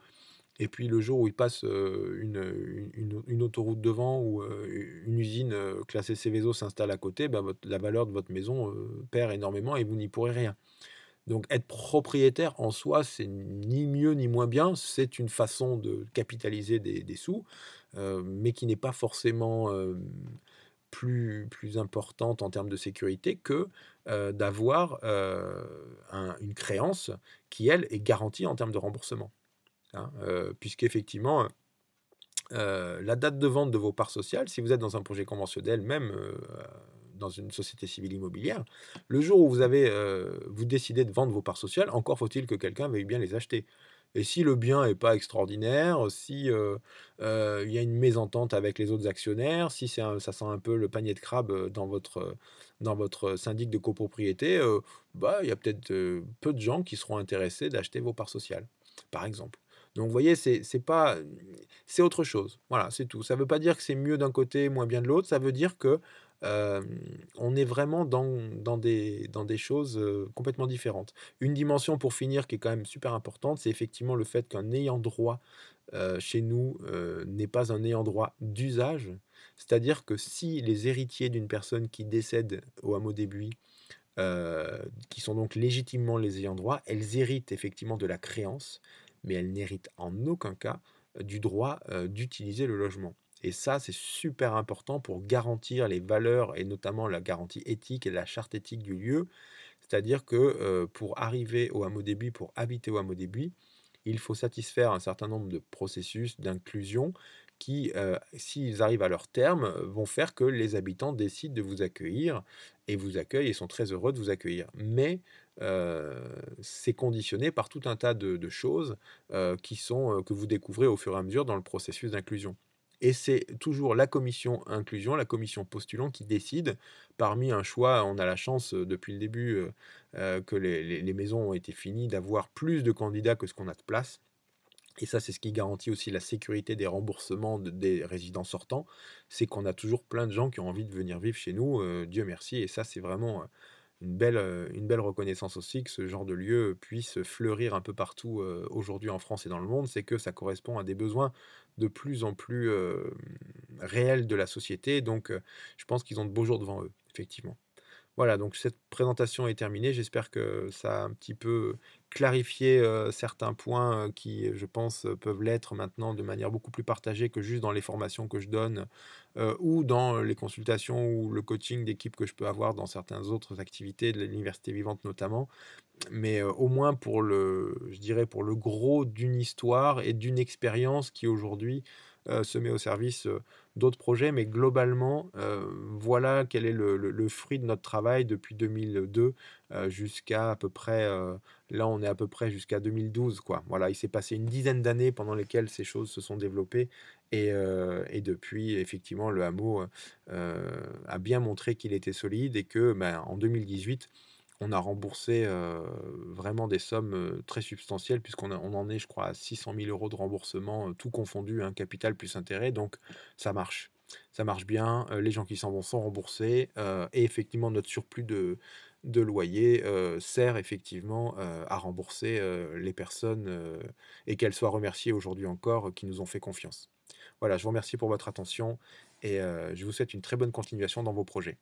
Et puis le jour où il passe une, une, autoroute devant ou une usine classée Céveso s'installe à côté, bah, la valeur de votre maison perd énormément et vous n'y pourrez rien. Donc être propriétaire en soi, c'est ni mieux ni moins bien, c'est une façon de capitaliser des, sous, euh, mais qui n'est pas forcément plus, plus importante en termes de sécurité que d'avoir une créance qui, elle, est garantie en termes de remboursement. Puisque hein, Puisqu'effectivement... la date de vente de vos parts sociales, si vous êtes dans un projet conventionnel, même dans une société civile immobilière, le jour où vous, avez, euh, vous décidez de vendre vos parts sociales, encore faut-il que quelqu'un veuille bien les acheter. Et si le bien n'est pas extraordinaire, si euh, euh, il y a une mésentente avec les autres actionnaires, si ça sent un peu le panier de crabe dans votre, dans votre syndic de copropriété, bah, il y a peut-être peu de gens qui seront intéressés d'acheter vos parts sociales, par exemple. Donc vous voyez, c'est pas, c'est autre chose. Voilà, c'est tout. Ça ne veut pas dire que c'est mieux d'un côté, moins bien de l'autre. Ça veut dire que on est vraiment dans, des, dans des choses complètement différentes. Une dimension pour finir qui est quand même super importante, c'est effectivement le fait qu'un ayant droit chez nous n'est pas un ayant droit d'usage. C'est-à-dire que si les héritiers d'une personne qui décède au hameau des buis, qui sont donc légitimement les ayants droit, elles héritent effectivement de la créance, mais elles n'héritent en aucun cas du droit d'utiliser le logement. Et ça, c'est super important pour garantir les valeurs et notamment la garantie éthique et la charte éthique du lieu. C'est-à-dire que euh, pour arriver au hameau Début, pour habiter au hameau Début, il faut satisfaire un certain nombre de processus d'inclusion qui, euh, s'ils arrivent à leur terme, vont faire que les habitants décident de vous accueillir et vous accueillent et sont très heureux de vous accueillir. Mais euh, c'est conditionné par tout un tas de, choses qui sont, que vous découvrez au fur et à mesure dans le processus d'inclusion. Et c'est toujours la commission inclusion, la commission postulant qui décide parmi un choix. On a la chance euh, depuis le début euh, euh, que les, maisons ont été finies d'avoir plus de candidats que ce qu'on a de place. Et ça, c'est ce qui garantit aussi la sécurité des remboursements des résidents sortants. C'est qu'on a toujours plein de gens qui ont envie de venir vivre chez nous, Dieu merci. Et ça, c'est vraiment une belle, une belle reconnaissance aussi que ce genre de lieu puisse fleurir un peu partout aujourd'hui en France et dans le monde. C'est que ça correspond à des besoins de plus en plus réel de la société. Donc, je pense qu'ils ont de beaux jours devant eux, effectivement. Voilà, donc cette présentation est terminée. J'espère que ça a un petit peu clarifié certains points qui, je pense, peuvent l'être maintenant de manière beaucoup plus partagée que juste dans les formations que je donne ou dans les consultations ou le coaching d'équipe que je peux avoir dans certaines autres activités de l'université vivante notamment. Mais au moins pour le, je dirais, pour le gros d'une histoire et d'une expérience qui aujourd'hui se met au service d'autres projets, mais globalement, euh, voilà quel est le, fruit de notre travail depuis 2002 euh, jusqu'à à peu près, euh, là on est à peu près jusqu'à 2012. Quoi. Voilà, il s'est passé une dizaine d'années pendant lesquelles ces choses se sont développées et, depuis, effectivement, le hameau a bien montré qu'il était solide et que ben, en 2018, on a remboursé vraiment des sommes très substantielles, puisqu'on en est, je crois, à 600 000 euros de remboursement, tout confondu, un hein, capital plus intérêt. Donc, ça marche. Ça marche bien. les gens qui s'en vont sont remboursés. et effectivement, notre surplus de, loyer sert effectivement à rembourser les personnes et qu'elles soient remerciées aujourd'hui encore qui nous ont fait confiance. Voilà, je vous remercie pour votre attention et je vous souhaite une très bonne continuation dans vos projets.